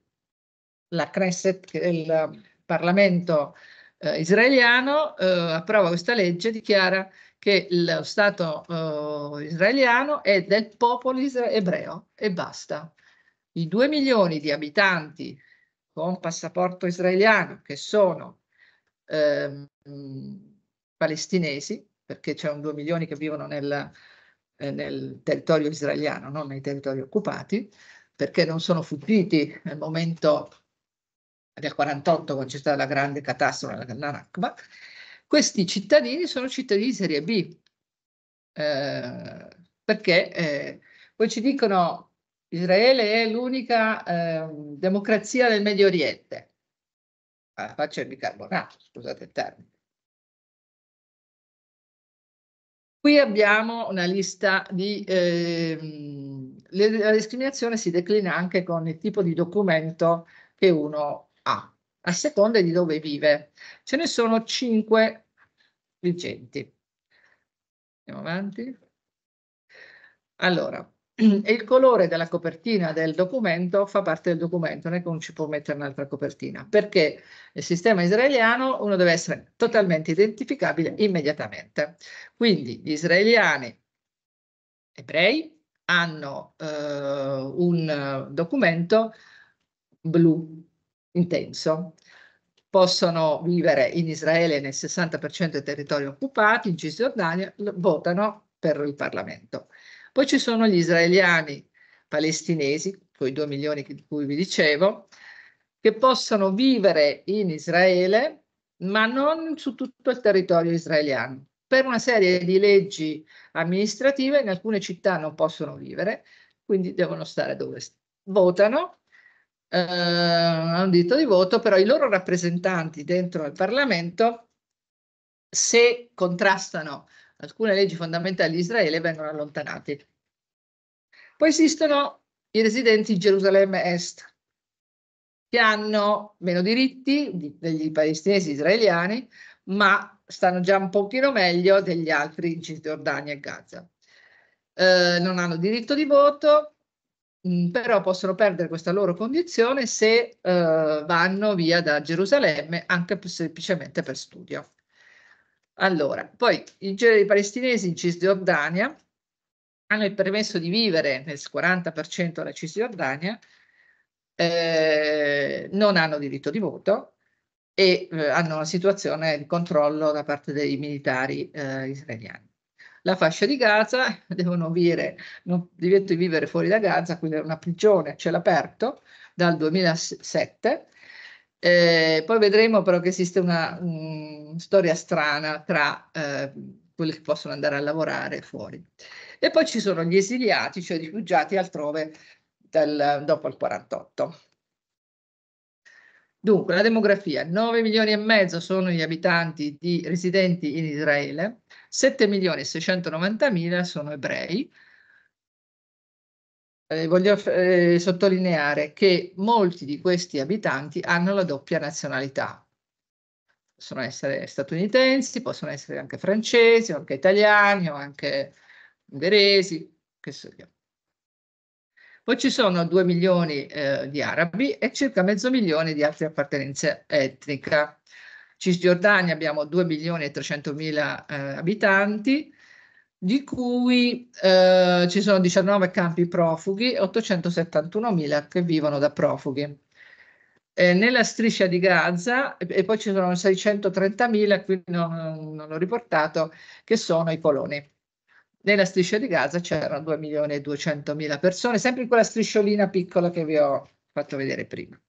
la Knesset, il Parlamento eh, israeliano, eh, approva questa legge, e dichiara che lo Stato eh, israeliano è del popolo ebreo e basta. I due milioni di abitanti con passaporto israeliano che sono Ehm, palestinesi, perché c'è un 2 milioni che vivono nel, eh, nel territorio israeliano, non nei territori occupati, perché non sono fuggiti nel momento del 48 quando c'è stata la grande catastrofe, la Nakba, questi cittadini sono cittadini di serie B, eh, perché eh, poi ci dicono Israele è l'unica eh, democrazia del Medio Oriente alla faccia del bicarbonato, scusate il termine. Qui abbiamo una lista di... Ehm, la discriminazione si declina anche con il tipo di documento che uno ha, a seconda di dove vive. Ce ne sono cinque vigenti. Andiamo avanti. Allora, e il colore della copertina del documento fa parte del documento, non ci può mettere un'altra copertina, perché nel sistema israeliano uno deve essere totalmente identificabile immediatamente. Quindi gli israeliani ebrei hanno eh, un documento blu intenso, possono vivere in Israele nel 60% dei territori occupati, in Cisgiordania, votano per il Parlamento. Poi ci sono gli israeliani palestinesi, quei 2 milioni di cui vi dicevo, che possono vivere in Israele, ma non su tutto il territorio israeliano. Per una serie di leggi amministrative in alcune città non possono vivere, quindi devono stare dove votano, eh, hanno diritto di voto, però i loro rappresentanti dentro al Parlamento, se contrastano alcune leggi fondamentali di Israele vengono allontanate. Poi esistono i residenti di Gerusalemme Est, che hanno meno diritti degli palestinesi israeliani, ma stanno già un pochino meglio degli altri in Cisgiordania e Gaza. Eh, non hanno diritto di voto, mm, però possono perdere questa loro condizione se eh, vanno via da Gerusalemme anche semplicemente per studio. Allora, poi in genere i palestinesi in Cisgiordania hanno il permesso di vivere nel 40% della Cisgiordania, eh, non hanno diritto di voto e eh, hanno una situazione di controllo da parte dei militari eh, israeliani. La fascia di Gaza, devono vivere, non, divieto di vivere fuori da Gaza, quindi è una prigione a cielo aperto dal 2007 eh, poi vedremo però che esiste una mh, mm, storia strana tra eh, quelli che possono andare a lavorare fuori. E poi ci sono gli esiliati, cioè i rifugiati altrove del, dopo il 48. Dunque, la demografia, 9 milioni e mezzo sono gli abitanti di, residenti in Israele, 7 milioni e 690 mila sono ebrei, eh, voglio eh, sottolineare che molti di questi abitanti hanno la doppia nazionalità. Possono essere statunitensi, possono essere anche francesi, o anche italiani, o anche ungheresi, che so io. Poi ci sono 2 milioni eh, di arabi e circa mezzo milione di altre appartenenze etniche. Cisgiordania abbiamo 2 milioni e 300 mila eh, abitanti, di cui eh, ci sono 19 campi profughi e 871.000 che vivono da profughi. Eh, nella striscia di Gaza e, e poi ci sono 630.000, qui non, non, ho riportato, che sono i coloni. Nella striscia di Gaza c'erano 2.200.000 persone, sempre in quella strisciolina piccola che vi ho fatto vedere prima.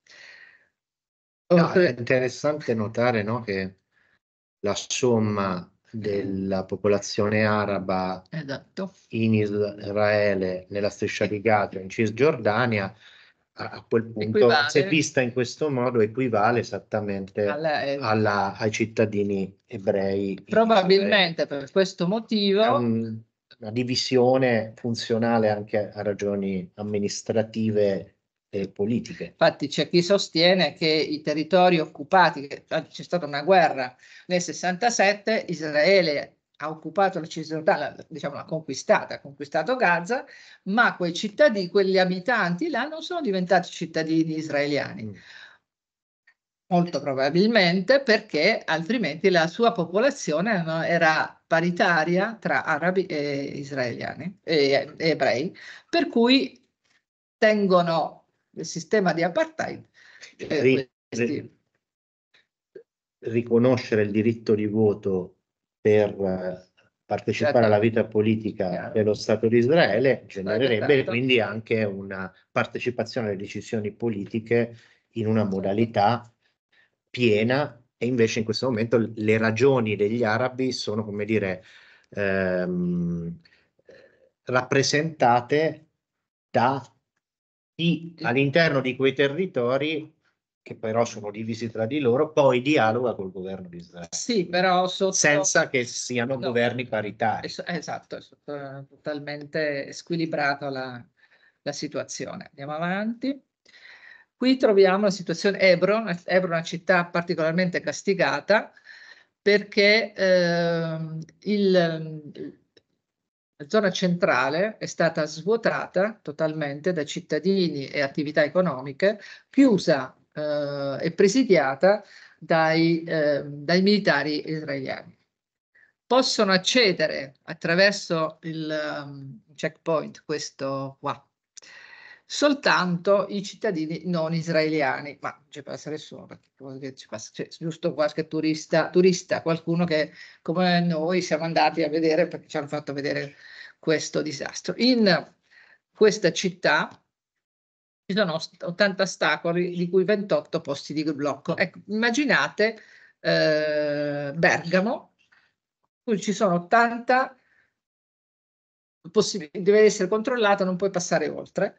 No, è interessante notare no, che la somma della popolazione araba esatto. in Israele, nella striscia di Gaza, in Cisgiordania, a quel punto, equivale, se vista in questo modo, equivale esattamente alla, eh, alla, ai cittadini ebrei. Probabilmente per questo motivo. È un, una divisione funzionale anche a ragioni amministrative eh, politiche. Infatti c'è chi sostiene che i territori occupati, c'è stata una guerra nel 67, Israele ha occupato la Cisgiordania, diciamo l'ha conquistata, ha conquistato Gaza, ma quei cittadini, quegli abitanti là non sono diventati cittadini israeliani. Mm. Molto probabilmente perché altrimenti la sua popolazione era paritaria tra arabi e israeliani e ebrei, per cui tengono del sistema di apartheid. Eh, Riconoscere il diritto di voto per eh, partecipare certo. alla vita politica certo. dello Stato di Israele genererebbe certo, certo. quindi anche una partecipazione alle decisioni politiche in una certo. modalità piena e invece in questo momento le ragioni degli arabi sono come dire ehm, rappresentate da chi all'interno di quei territori che però sono divisi tra di loro, poi dialoga col governo di Israele. Sì, però sotto... Senza che siano no. governi paritari. Esatto, è sotto, eh, totalmente squilibrata la, la, situazione. Andiamo avanti. Qui troviamo la situazione Hebron, Hebron è una città particolarmente castigata perché eh, il, la zona centrale è stata svuotata totalmente da cittadini e attività economiche, chiusa eh, e presidiata dai, eh, dai militari israeliani. Possono accedere attraverso il um, checkpoint, questo qua, soltanto i cittadini non israeliani, ma non ci passa nessuno, perché ci passa, cioè, giusto qualche turista, turista, qualcuno che come noi siamo andati a vedere perché ci hanno fatto vedere questo disastro. In questa città ci sono 80 ostacoli, di cui 28 posti di blocco. Ecco, immaginate eh, Bergamo, cui ci sono 80 deve essere controllata, non puoi passare oltre.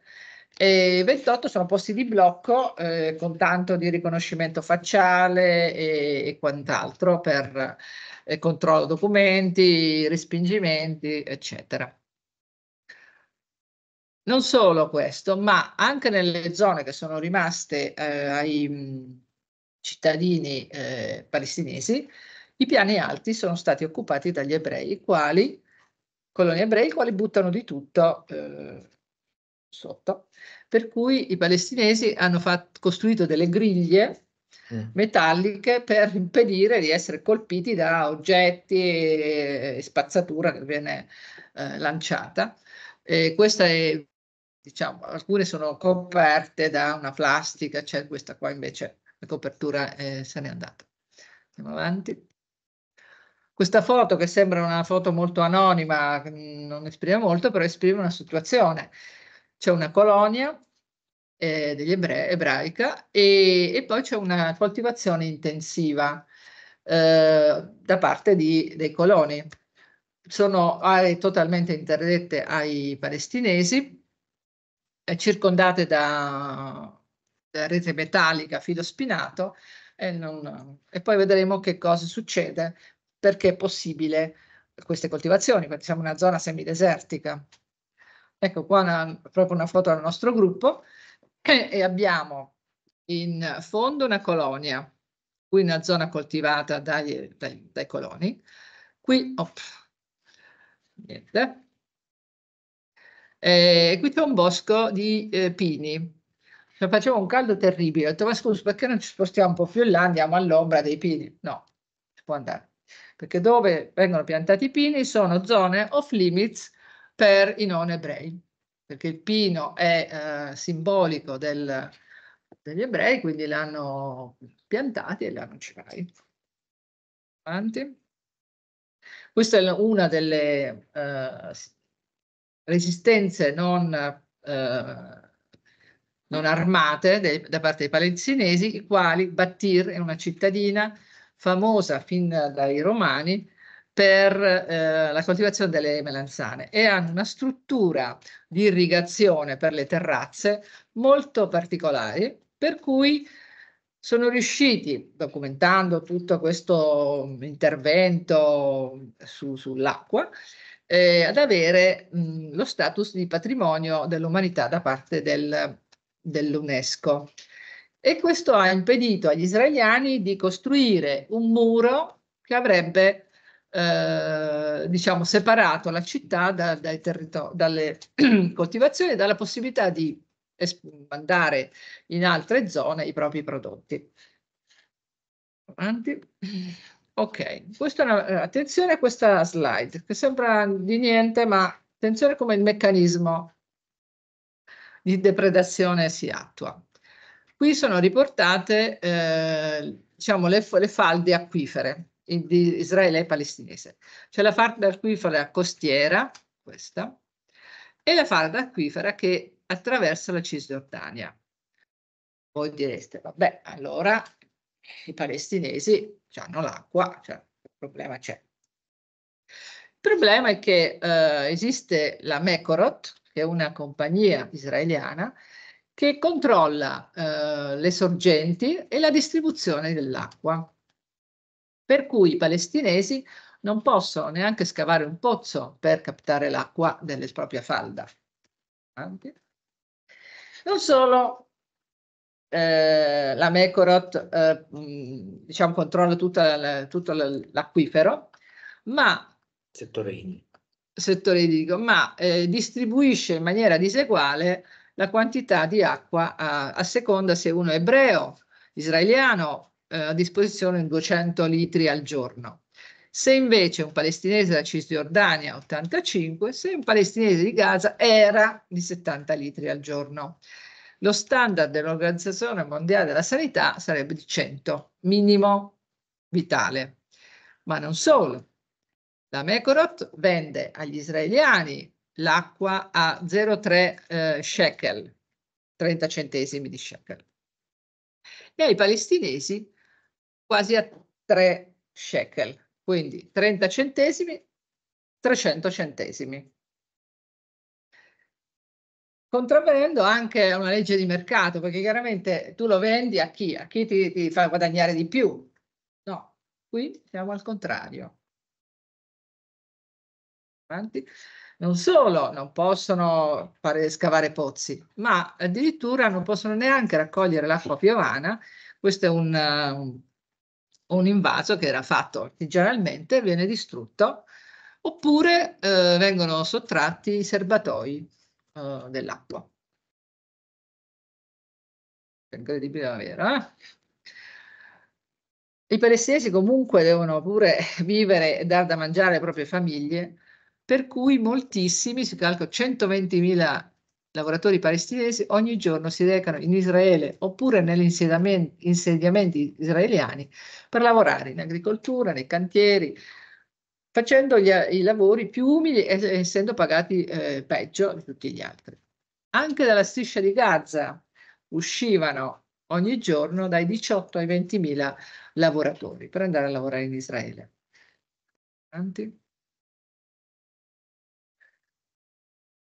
E 28 sono posti di blocco eh, con tanto di riconoscimento facciale e, e quant'altro per eh, controllo documenti, respingimenti, eccetera. Non solo questo, ma anche nelle zone che sono rimaste eh, ai mm, cittadini eh, palestinesi, i piani alti sono stati occupati dagli ebrei, i quali coloni ebrei, quali buttano di tutto eh, sotto, per cui i palestinesi hanno fatto, costruito delle griglie mm. metalliche per impedire di essere colpiti da oggetti e spazzatura che viene eh, lanciata. E questa è, diciamo, alcune sono coperte da una plastica, c'è cioè questa qua invece la copertura eh, se n'è andata. Andiamo avanti. Questa foto che sembra una foto molto anonima, non esprime molto, però esprime una situazione c'è una colonia eh, degli ebrei, ebraica e, e poi c'è una coltivazione intensiva eh, da parte di, dei coloni. Sono aree ah, totalmente interdette ai palestinesi, eh, circondate da, da, rete metallica, filo spinato, e, non, e, poi vedremo che cosa succede, perché è possibile queste coltivazioni, perché siamo in una zona semidesertica. Ecco qua una, proprio una foto del nostro gruppo e abbiamo in fondo una colonia, qui una zona coltivata dai, dai, dai coloni, qui, op, niente, e qui c'è un bosco di eh, pini, cioè, faceva un caldo terribile, ho detto ma scusa perché non ci spostiamo un po' più in là, andiamo all'ombra dei pini? No, si può andare, perché dove vengono piantati i pini sono zone off limits per i non ebrei, perché il pino è eh, simbolico del, degli ebrei, quindi l'hanno piantati e l'hanno civai. Avanti. Questa è una delle eh, resistenze non, eh, non armate de, da parte dei palestinesi, i quali Battir è una cittadina famosa fin dai romani per eh, la coltivazione delle melanzane e hanno una struttura di irrigazione per le terrazze molto particolare, per cui sono riusciti, documentando tutto questo intervento su, sull'acqua, eh, ad avere mh, lo status di patrimonio dell'umanità da parte del, dell'UNESCO. E questo ha impedito agli israeliani di costruire un muro che avrebbe eh, diciamo, separato la città da, dai territori, dalle coltivazioni e dalla possibilità di mandare in altre zone i propri prodotti. Avanti. Ok, questa è una, eh, attenzione a questa slide che sembra di niente, ma attenzione come il meccanismo di depredazione si attua. Qui sono riportate eh, diciamo, le, le falde acquifere, di Israele e palestinese. C'è la falda acquifera costiera, questa, e la falda acquifera che attraversa la Cisgiordania. Voi direste, vabbè, allora i palestinesi hanno l'acqua, cioè, il problema c'è. Il problema è che eh, esiste la Mekorot, che è una compagnia israeliana, che controlla eh, le sorgenti e la distribuzione dell'acqua per cui i palestinesi non possono neanche scavare un pozzo per captare l'acqua della propria falda. Non solo eh, la Mekorot eh, diciamo, controlla la, tutto l'acquifero, ma settore settore idrico ma eh, distribuisce in maniera diseguale la quantità di acqua a, a seconda se uno è ebreo, israeliano eh, a disposizione 200 litri al giorno. Se invece un palestinese da Cisgiordania 85, se un palestinese di Gaza era di 70 litri al giorno. Lo standard dell'Organizzazione Mondiale della Sanità sarebbe di 100, minimo vitale. Ma non solo. La Mekorot vende agli israeliani l'acqua a 0,3 eh, shekel, 30 centesimi di shekel, e ai palestinesi quasi a 3 shekel, quindi 30 centesimi, 300 centesimi. Contravvenendo anche a una legge di mercato, perché chiaramente tu lo vendi a chi? A chi ti, ti fa guadagnare di più? No, qui siamo al contrario. Avanti. Non solo non possono fare scavare pozzi, ma addirittura non possono neanche raccogliere l'acqua piovana. Questo è un, un un invaso che era fatto artigianalmente viene distrutto oppure eh, vengono sottratti i serbatoi eh, dell'acqua. Incredibile ma vero? Eh? I palestinesi comunque devono pure vivere e dar da mangiare alle proprie famiglie, per cui moltissimi, si calcola 120.000 lavoratori palestinesi ogni giorno si recano in Israele oppure negli insediamenti, insediamenti israeliani per lavorare in agricoltura, nei cantieri, facendo gli, i lavori più umili e essendo pagati eh, peggio di tutti gli altri. Anche dalla striscia di Gaza uscivano ogni giorno dai 18 ai 20 mila lavoratori per andare a lavorare in Israele. Tanti.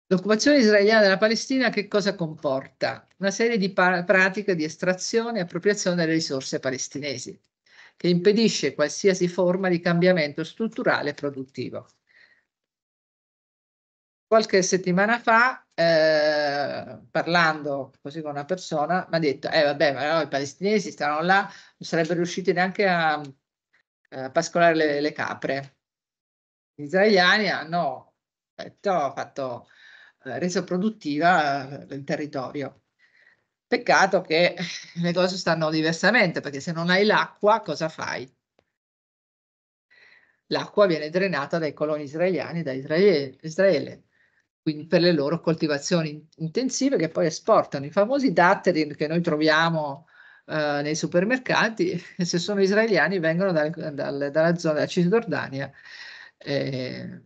L'occupazione israeliana della Palestina che cosa comporta? Una serie di pa- pratiche di estrazione e appropriazione delle risorse palestinesi, che impedisce qualsiasi forma di cambiamento strutturale e produttivo. Qualche settimana fa, eh, parlando così con una persona, mi ha detto, eh vabbè, ma no, i palestinesi stanno là, non sarebbero riusciti neanche a, eh, a pascolare le, le capre. Gli israeliani hanno detto, ho fatto eh, resa produttiva eh, del territorio. Peccato che le cose stanno diversamente, perché se non hai l'acqua, cosa fai? L'acqua viene drenata dai coloni israeliani da Israele, quindi per le loro coltivazioni intensive che poi esportano. I famosi datteri che noi troviamo eh, nei supermercati, se sono israeliani, vengono dal, dal, dalla zona della Cisgiordania. Eh,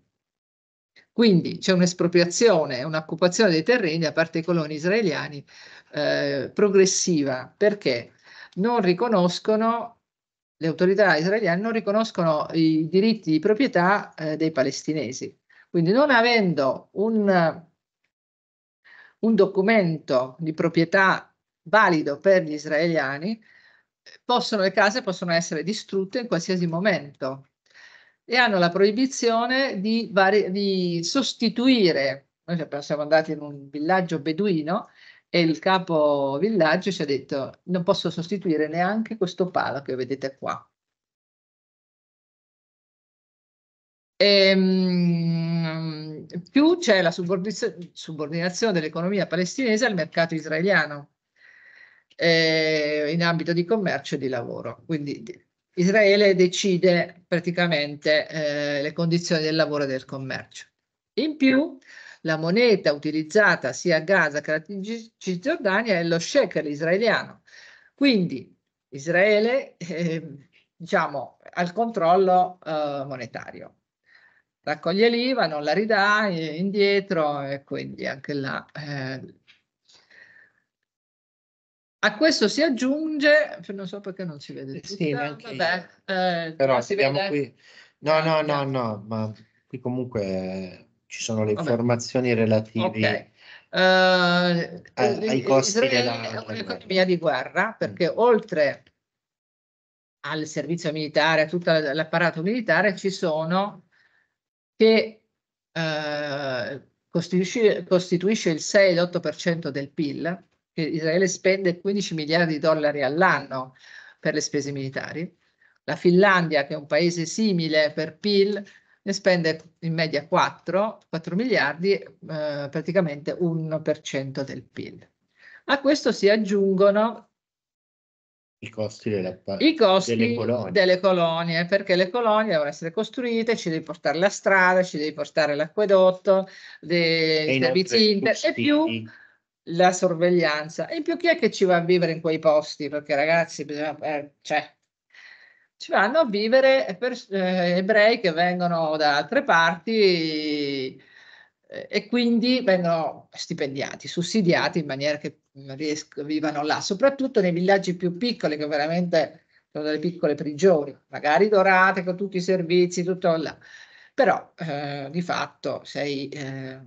quindi c'è un'espropriazione, un'occupazione dei terreni da parte dei coloni israeliani eh, progressiva perché non riconoscono, le autorità israeliane non riconoscono i diritti di proprietà eh, dei palestinesi. Quindi non avendo un, un documento di proprietà valido per gli israeliani, possono, le case possono essere distrutte in qualsiasi momento e hanno la proibizione di, vari, di sostituire. Noi siamo andati in un villaggio beduino e il capo villaggio ci ha detto non posso sostituire neanche questo palo che vedete qua. E, ehm, più c'è la subordinazione dell'economia palestinese al mercato israeliano eh, in ambito di commercio e di lavoro. Quindi Israele decide praticamente eh, le condizioni del lavoro e del commercio. In più, la moneta utilizzata sia a Gaza che alla Cisgiordania è lo shekel israeliano. Quindi Israele eh, diciamo, ha il controllo eh, monetario. Raccoglie l'IVA, non la ridà eh, indietro e quindi anche là eh, a questo si aggiunge, non so perché non si vede tutta, sì, vabbè, eh, però si vede. qui. No, no, no, no, ma qui comunque eh, ci sono le vabbè. informazioni relative okay. uh, eh, a, eh, ai costi Israele della è di guerra perché mm. oltre al servizio militare, a tutto l'apparato militare, ci sono che eh, costituisce, costituisce il 6-8% del PIL Israele spende 15 miliardi di dollari all'anno per le spese militari. La Finlandia, che è un paese simile per PIL, ne spende in media 4, 4 miliardi, eh, praticamente 1% del PIL. A questo si aggiungono i costi, della, i costi delle, colonie. delle, colonie. perché le colonie devono essere costruite, ci devi portare la strada, ci devi portare l'acquedotto, dei servizi inter e più la sorveglianza. E in più chi è che ci va a vivere in quei posti? Perché ragazzi, bisogna, eh, cioè, ci vanno a vivere per, eh, ebrei che vengono da altre parti eh, e quindi vengono stipendiati, sussidiati in maniera che riesco, vivano là, soprattutto nei villaggi più piccoli che veramente sono delle piccole prigioni, magari dorate con tutti i servizi, tutto là. Però eh, di fatto sei eh,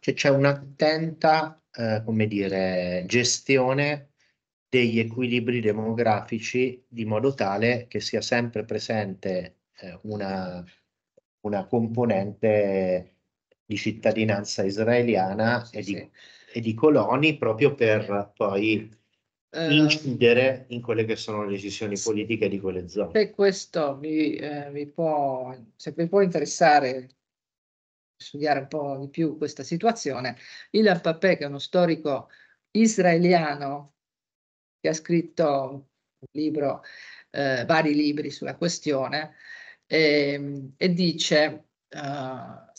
che c'è un'attenta, eh, come dire, gestione degli equilibri demografici di modo tale che sia sempre presente eh, una, una, componente di cittadinanza israeliana sì, e, sì. Di, e, di, coloni proprio per poi eh, incidere in quelle che sono le decisioni politiche di quelle zone. Se questo vi, eh, vi può, se vi può interessare studiare un po' di più questa situazione, Ilan Papè, che è uno storico israeliano che ha scritto un libro, eh, vari libri sulla questione, e, ehm, e dice uh,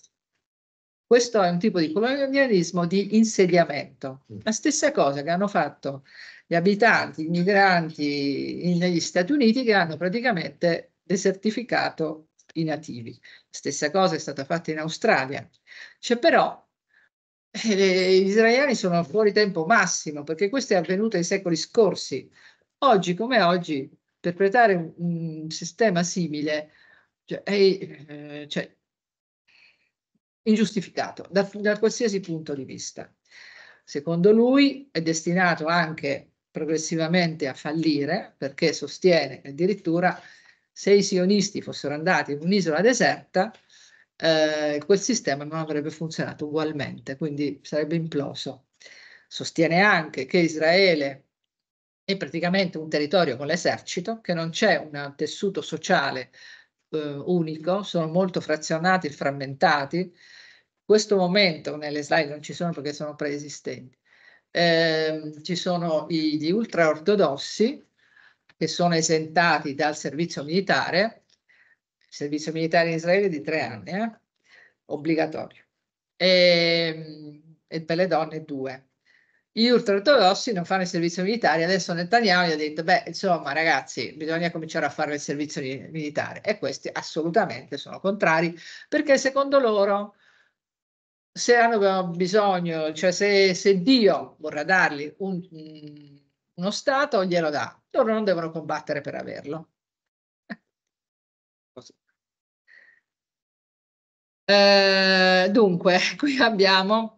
questo è un tipo di colonialismo di insediamento, mm. la stessa cosa che hanno fatto gli abitanti, i migranti negli Stati Uniti che hanno praticamente desertificato i nativi. Stessa cosa è stata fatta in Australia. C'è però eh, gli israeliani sono fuori tempo massimo perché questo è avvenuto nei secoli scorsi. Oggi come oggi, interpretare un, sistema simile cioè, è eh, cioè, ingiustificato da, da qualsiasi punto di vista. Secondo lui è destinato anche progressivamente a fallire perché sostiene addirittura se i sionisti fossero andati in un'isola deserta, eh, quel sistema non avrebbe funzionato ugualmente, quindi sarebbe imploso. Sostiene anche che Israele è praticamente un territorio con l'esercito, che non c'è un tessuto sociale eh, unico, sono molto frazionati e frammentati. In questo momento nelle slide non ci sono perché sono preesistenti. Eh, ci sono gli ultraortodossi che sono esentati dal servizio militare, servizio militare in Israele di tre anni, eh? obbligatorio, e, ehm, e, per le donne due. Gli ultraortodossi non fanno il servizio militare, adesso Netanyahu gli ha detto, beh, insomma ragazzi, bisogna cominciare a fare il servizio militare e questi assolutamente sono contrari perché secondo loro se hanno bisogno, cioè se, se Dio vorrà dargli un, uno Stato glielo dà, loro non devono combattere per averlo. eh, dunque, qui abbiamo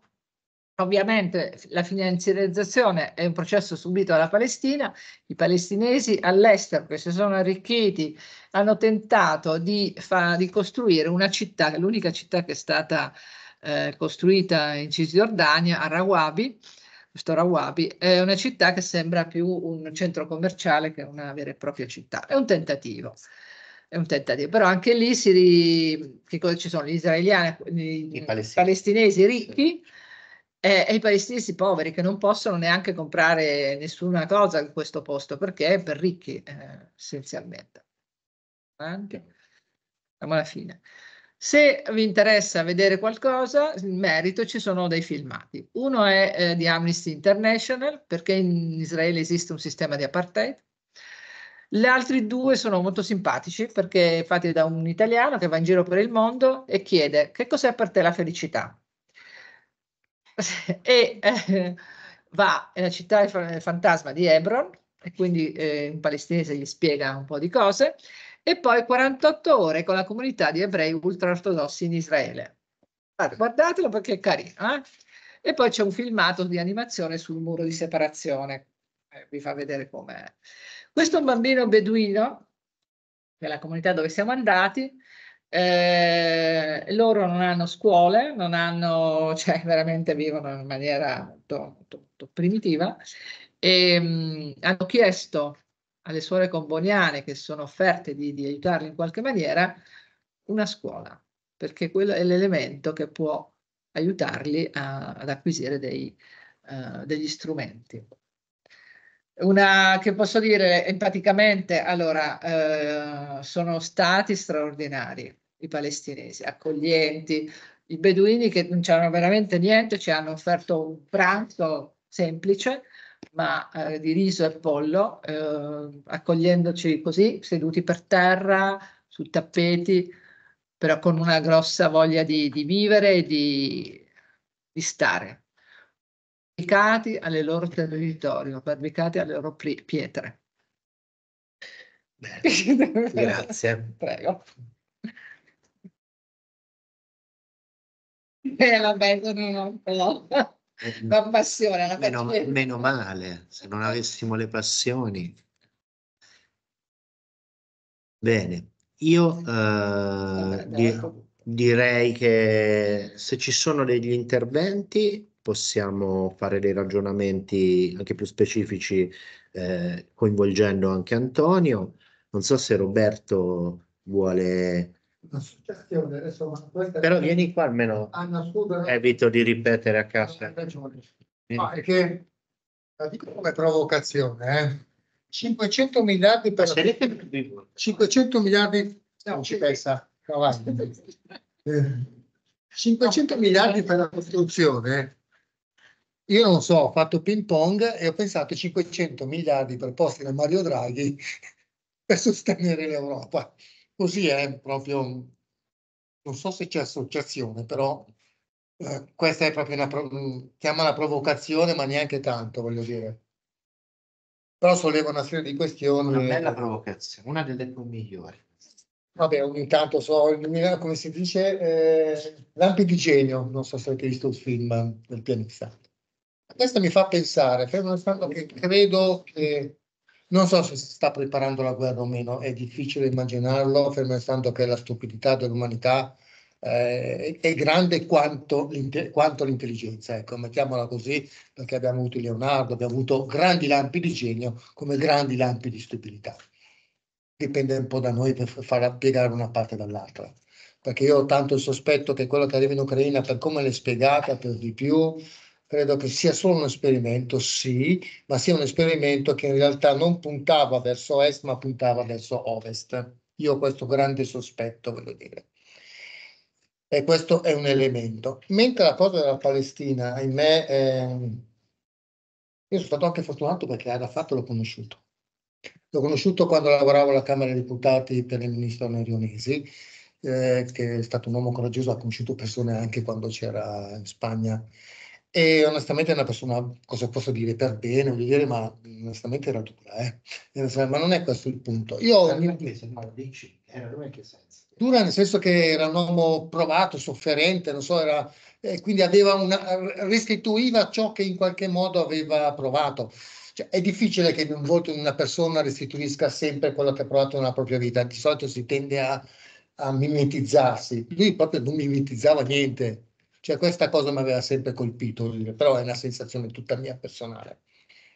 ovviamente la finanziarizzazione è un processo subito dalla Palestina, i palestinesi all'estero che si sono arricchiti hanno tentato di, fa, di costruire una città, l'unica città che è stata eh, costruita in Cisgiordania, a Rawabi, questo Rawabi, è una città che sembra più un centro commerciale che una vera e propria città. È un tentativo, è un tentativo. però anche lì si ri... che cosa ci sono? Gli israeliani, gli I palestinesi, palestinesi ricchi eh, e i palestinesi poveri che non possono neanche comprare nessuna cosa in questo posto perché è per ricchi eh, essenzialmente. Avanti. Siamo alla fine. Se vi interessa vedere qualcosa in merito ci sono dei filmati. Uno è eh, di Amnesty International perché in Israele esiste un sistema di apartheid. Gli altri due sono molto simpatici perché fatti da un italiano che va in giro per il mondo e chiede che cos'è per te la felicità. e eh, va nella città fantasma di Hebron e quindi eh, in palestinese gli spiega un po' di cose e poi 48 ore con la comunità di ebrei ultraortodossi in Israele. Guardatelo perché è carino. Eh? E poi c'è un filmato di animazione sul muro di separazione, eh, vi fa vedere com'è. Questo è un bambino beduino della comunità dove siamo andati, eh, loro non hanno scuole, non hanno, cioè veramente vivono in maniera molto, molto, molto primitiva e ehm, mh, hanno chiesto alle suore comboniane che sono offerte di, di aiutarle in qualche maniera, una scuola, perché quello è l'elemento che può aiutarli a, ad acquisire dei, uh, degli strumenti. Una che posso dire empaticamente, allora, eh, sono stati straordinari i palestinesi, accoglienti, i beduini che non c'erano veramente niente, ci hanno offerto un pranzo semplice, ma eh, di riso e pollo, eh, accogliendoci così, seduti per terra, su tappeti, però con una grossa voglia di, di vivere e di, di stare, barbicati alle loro territorio, barbicati alle loro pietre. Bene, grazie. Prego. E eh, vabbè, sono un'altra volta. Mi passione. la meno, meno male, se non avessimo le passioni. Bene, io eh, di, direi che se ci sono degli interventi possiamo fare dei ragionamenti anche più specifici eh, coinvolgendo anche Antonio. Non so se Roberto vuole l'associazione adesso però vieni qua almeno evito di ripetere a casa ah, che la dico come provocazione eh. 500 miliardi per la... 500 miliardi no, ci pensa 500 eh, miliardi per la costruzione io non so, ho fatto ping pong e ho pensato 500 miliardi per posti da Mario Draghi per sostenere l'Europa così è proprio, non so se c'è associazione, però eh, questa è proprio una, mm, chiama chiamala provocazione, ma neanche tanto, voglio dire. Però solleva una serie di questioni. Una bella provocazione, una delle più migliori. Vabbè, ogni tanto so, come si dice, eh, lampi di genio, non so se avete visto il film del pianista. Questo mi fa pensare, fermo cioè, che credo che non so se si sta preparando la guerra o meno, è difficile immaginarlo, fermo restando che la stupidità dell'umanità eh, è grande quanto, l'inte- quanto l'intelligenza, ecco, mettiamola così, perché abbiamo avuto Leonardo, abbiamo avuto grandi lampi di genio come grandi lampi di stupidità. Dipende un po' da noi per far piegare una parte dall'altra perché io ho tanto il sospetto che quello che arriva in Ucraina, per come l'è spiegata per di più, credo che sia solo un esperimento, sì, ma sia un esperimento che in realtà non puntava verso est, ma puntava verso ovest. Io ho questo grande sospetto, voglio dire. E questo è un elemento. Mentre la cosa della Palestina, ahimè, ehm, io sono stato anche fortunato perché Arafat l'ho conosciuto. L'ho conosciuto quando lavoravo alla Camera dei Deputati per il ministro Nerionesi, eh, che è stato un uomo coraggioso, ha conosciuto persone anche quando c'era in Spagna e onestamente è una persona, cosa posso dire, per bene, voglio dire, ma onestamente era dura, eh. Ma non è questo il punto. Io... Era in che senso? Dura nel senso che era un uomo provato, sofferente, non so, era... Eh, quindi aveva una, restituiva ciò che in qualche modo aveva provato. Cioè, è difficile che un volto di una persona restituisca sempre quello che ha provato nella propria vita, di solito si tende a, a mimetizzarsi. Lui proprio non mimetizzava niente, cioè questa cosa mi aveva sempre colpito, però è una sensazione tutta mia personale.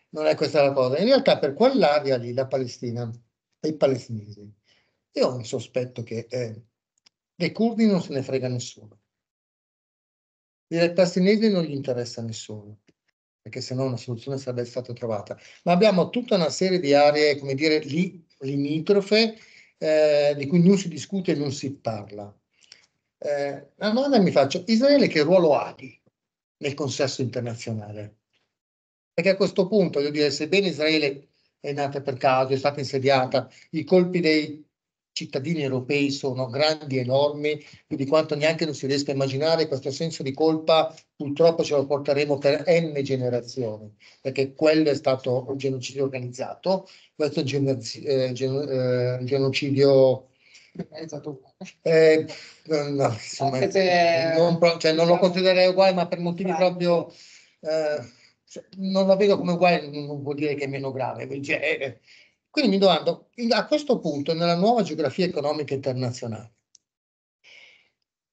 Non è questa la cosa. In realtà per quell'area lì, la Palestina i palestinesi, io ho un sospetto che eh, dei curdi non se ne frega nessuno. Dei palestinesi non gli interessa nessuno perché se no una soluzione sarebbe stata trovata. Ma abbiamo tutta una serie di aree, come dire, lì, limitrofe, eh, di cui non si discute e non si parla. Eh, una domanda mi faccio, Israele che ruolo ha di, nel consesso internazionale? Perché a questo punto, voglio dire, sebbene Israele è nata per caso, è stata insediata, i colpi dei cittadini europei sono grandi, enormi, più di quanto neanche non si riesca a immaginare, questo senso di colpa purtroppo ce lo porteremo per n generazioni, perché quello è stato un genocidio organizzato, questo è un eh, eh, genocidio è Eh, no, insomma, se... non, cioè, non, lo considererei uguale, ma per motivi Beh. proprio... Eh, cioè, non lo vedo come uguale, non vuol dire che è meno grave. Cioè, eh, eh. quindi mi domando, a questo punto, nella nuova geografia economica internazionale,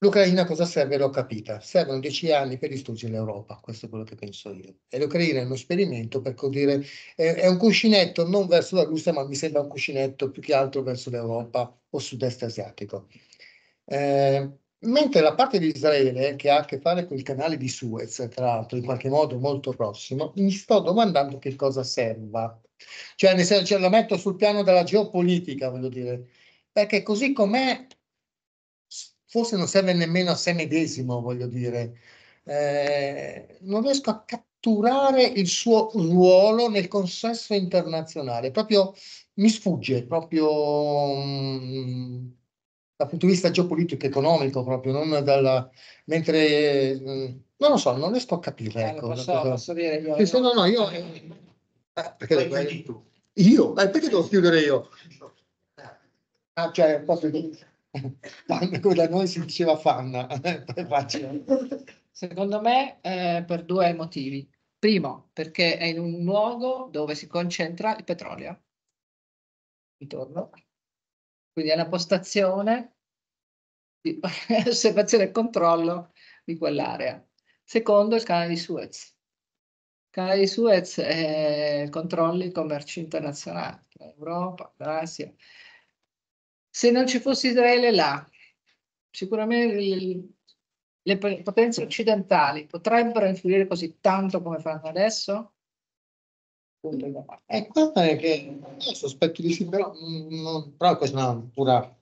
L'Ucraina cosa serve? L'ho capita. Servono dieci anni per distruggere l'Europa, questo è quello che penso io. E l'Ucraina è uno sperimento, per così dire, è, è, un cuscinetto non verso la Russia, ma mi sembra un cuscinetto più che altro verso l'Europa o sud-est asiatico. Eh, mentre la parte di Israele, che ha a che fare con il canale di Suez, tra l'altro in qualche modo molto prossimo, mi sto domandando che cosa serva. Cioè, nel senso, cioè, lo metto sul piano della geopolitica, voglio dire, perché così com'è forse non serve nemmeno a se medesimo, voglio dire. Eh, non riesco a catturare il suo ruolo nel consesso internazionale, proprio mi sfugge, proprio mh, mm, dal punto di vista geopolitico economico, proprio, non dalla, mentre, mh, mm, non lo so, non riesco a capire. Eh, ecco, posso, posso, dire io? Sì, no, no, io... Eh, eh perché devo, eh, io? Eh, perché devo chiudere io? Eh. Ah, cioè, posso dire da noi si diceva fanna, Secondo me eh, per due motivi. Primo, perché è in un luogo dove si concentra il petrolio. Ritorno. Quindi è una postazione di osservazione e controllo di quell'area. Secondo, il canale di Suez. Il canale di Suez eh, controlla i commerci internazionali, l'Europa, l'Asia. Se non ci fosse Israele là, sicuramente il, le potenze occidentali potrebbero influire così tanto come fanno adesso? Eh, e è che io sospetto di sì, però, non, però questa è una pura,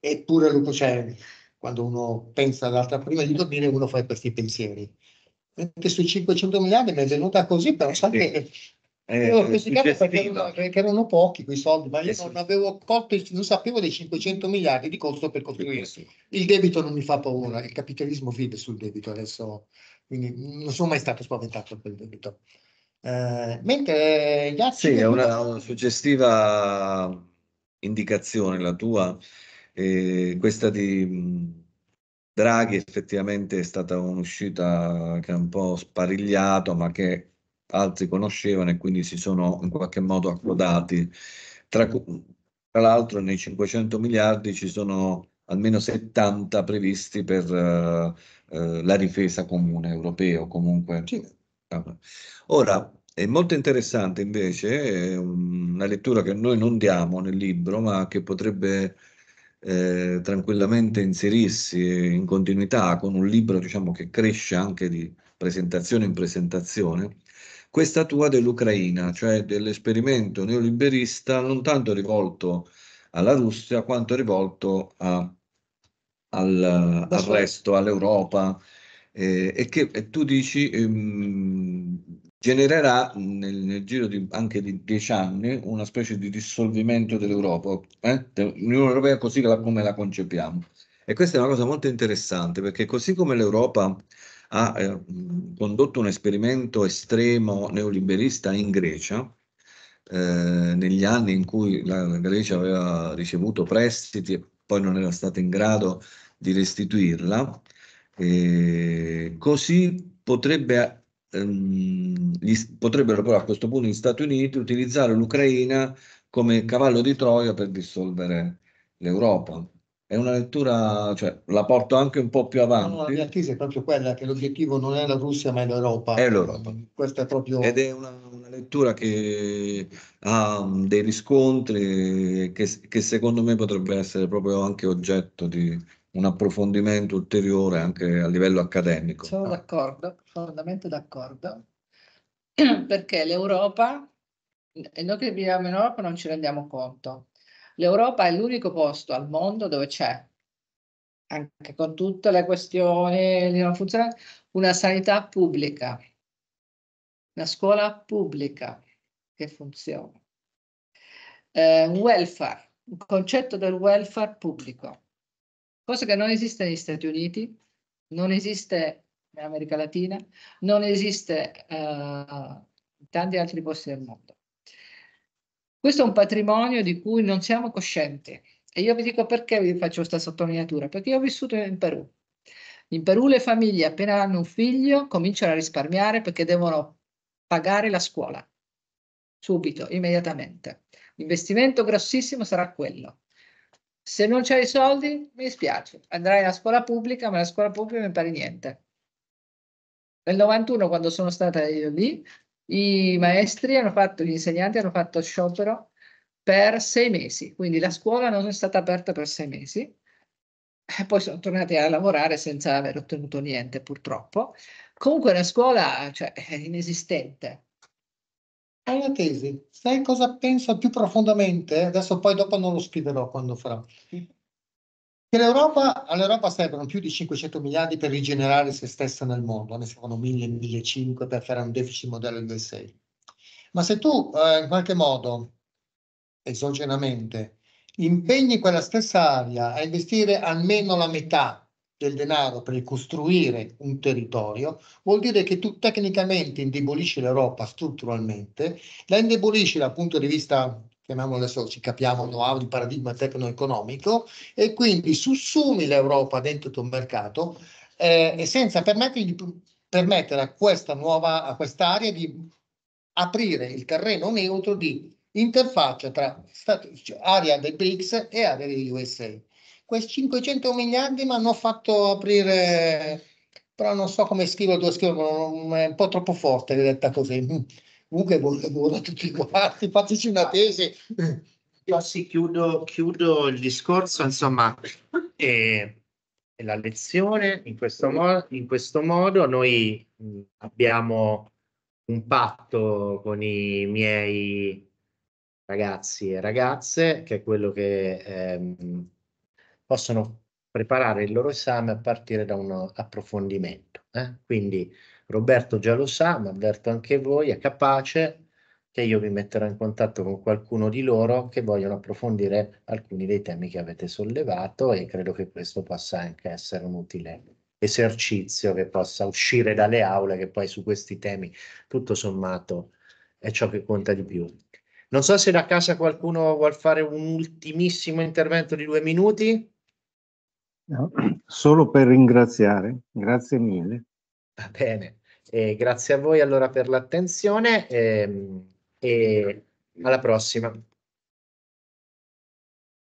è pure lupo quando uno pensa all'altra, prima di dormire uno fa questi pensieri. Anche sui 500 miliardi mi è venuta così, però sa che eh, ho rosicato eh, perché, erano pochi quei soldi, ma io esatto. non avevo colto, non sapevo dei 500 miliardi di costo per costruirsi. Il debito non mi fa paura, il capitalismo vive sul debito adesso, quindi non sono mai stato spaventato per il debito. Eh, mentre gli altri... Sì, è una, una suggestiva indicazione la tua, eh, questa di... Draghi effettivamente è stata un'uscita che è un po' sparigliato, ma che altri conoscevano e quindi si sono in qualche modo accodati. Tra, tra l'altro nei 500 miliardi ci sono almeno 70 previsti per uh, uh, la difesa comune europea o comunque... Sì. Ora, è molto interessante invece, eh, una lettura che noi non diamo nel libro, ma che potrebbe eh, tranquillamente inserirsi in continuità con un libro diciamo, che cresce anche di presentazione in presentazione, questa tua dell'Ucraina, cioè dell'esperimento neoliberista non tanto rivolto alla Russia quanto rivolto a, al, al, resto, all'Europa, eh, e che e tu dici ehm, genererà nel, nel giro di, anche di dieci anni una specie di dissolvimento dell'Europa, eh? dell'Unione Europea così come la concepiamo. E questa è una cosa molto interessante perché così come l'Europa ha eh, condotto un esperimento estremo neoliberista in Grecia, eh, negli anni in cui la, Grecia aveva ricevuto prestiti e poi non era stata in grado di restituirla, eh, così potrebbe, ehm, gli, potrebbero però a questo punto gli Stati Uniti utilizzare l'Ucraina come cavallo di Troia per dissolvere l'Europa è una lettura, cioè, la porto anche un po' più avanti. No, la mia tesi è proprio quella, che l'obiettivo non è la Russia ma è l'Europa. È l'Europa. Questa è proprio... Ed è una, una lettura che ha mm, dei riscontri che, che, secondo me potrebbe essere proprio anche oggetto di un approfondimento ulteriore anche a livello accademico. Sono ah. d'accordo, profondamente d'accordo, perché l'Europa, e noi che viviamo in Europa non ci rendiamo conto, L'Europa è l'unico posto al mondo dove c'è, anche con tutte le questioni di non funzionare, una sanità pubblica, una scuola pubblica che funziona, eh, un welfare, un concetto del welfare pubblico, cosa che non esiste negli Stati Uniti, non esiste in America Latina, non esiste eh, in tanti altri posti del mondo. Questo è un patrimonio di cui non siamo coscienti. E io vi dico perché vi faccio questa sottolineatura, perché io ho vissuto in Perù. In Perù le famiglie appena hanno un figlio cominciano a risparmiare perché devono pagare la scuola, subito, immediatamente. L'investimento grossissimo sarà quello. Se non c'hai i soldi, mi dispiace, andrai alla scuola pubblica, ma la scuola pubblica non impari niente. Nel 91, quando sono stata io lì, i maestri hanno fatto, gli insegnanti hanno fatto sciopero per sei mesi, quindi la scuola non è stata aperta per sei mesi e poi sono tornati a lavorare senza aver ottenuto niente purtroppo. Comunque la scuola cioè, è inesistente. Hai una tesi, sai cosa penso più profondamente? Adesso poi dopo non lo scriverò quando farò che all'Europa servono più di 500 miliardi per rigenerare se stessa nel mondo, ne servono 1000, 1500 per fare un deficit modello 26. Ma se tu eh, in qualche modo, esogenamente, impegni quella stessa area a investire almeno la metà del denaro per costruire un territorio, vuol dire che tu tecnicamente indebolisci l'Europa strutturalmente, la indebolisci dal punto di vista chiamiamolo adesso ci capiamo know-how di paradigma tecno-economico e quindi sussumi l'Europa dentro il tuo mercato eh, e senza permettere a questa nuova, a quest'area di aprire il terreno neutro di interfaccia tra stati, cioè, area dei BRICS e area degli USA. Questi 500 miliardi mi hanno fatto aprire, però non so come scrivo, dove scrivo, è un po' troppo forte detta così comunque buon lavoro a tutti quanti, fateci una tesi. Quasi chiudo, chiudo il discorso, insomma, e, e la lezione in questo, mo- in questo modo noi mm, abbiamo un patto con i miei ragazzi e ragazze, che è quello che ehm, possono preparare il loro esame a partire da un approfondimento. Eh? Quindi Roberto già lo sa, ma avverto anche voi, è capace che io vi metterò in contatto con qualcuno di loro che vogliono approfondire alcuni dei temi che avete sollevato e credo che questo possa anche essere un utile esercizio che possa uscire dalle aule che poi su questi temi tutto sommato è ciò che conta di più. Non so se da casa qualcuno vuol fare un ultimissimo intervento di due minuti. No, solo per ringraziare, grazie mille. Va bene, eh, grazie a voi allora per l'attenzione ehm, e alla prossima.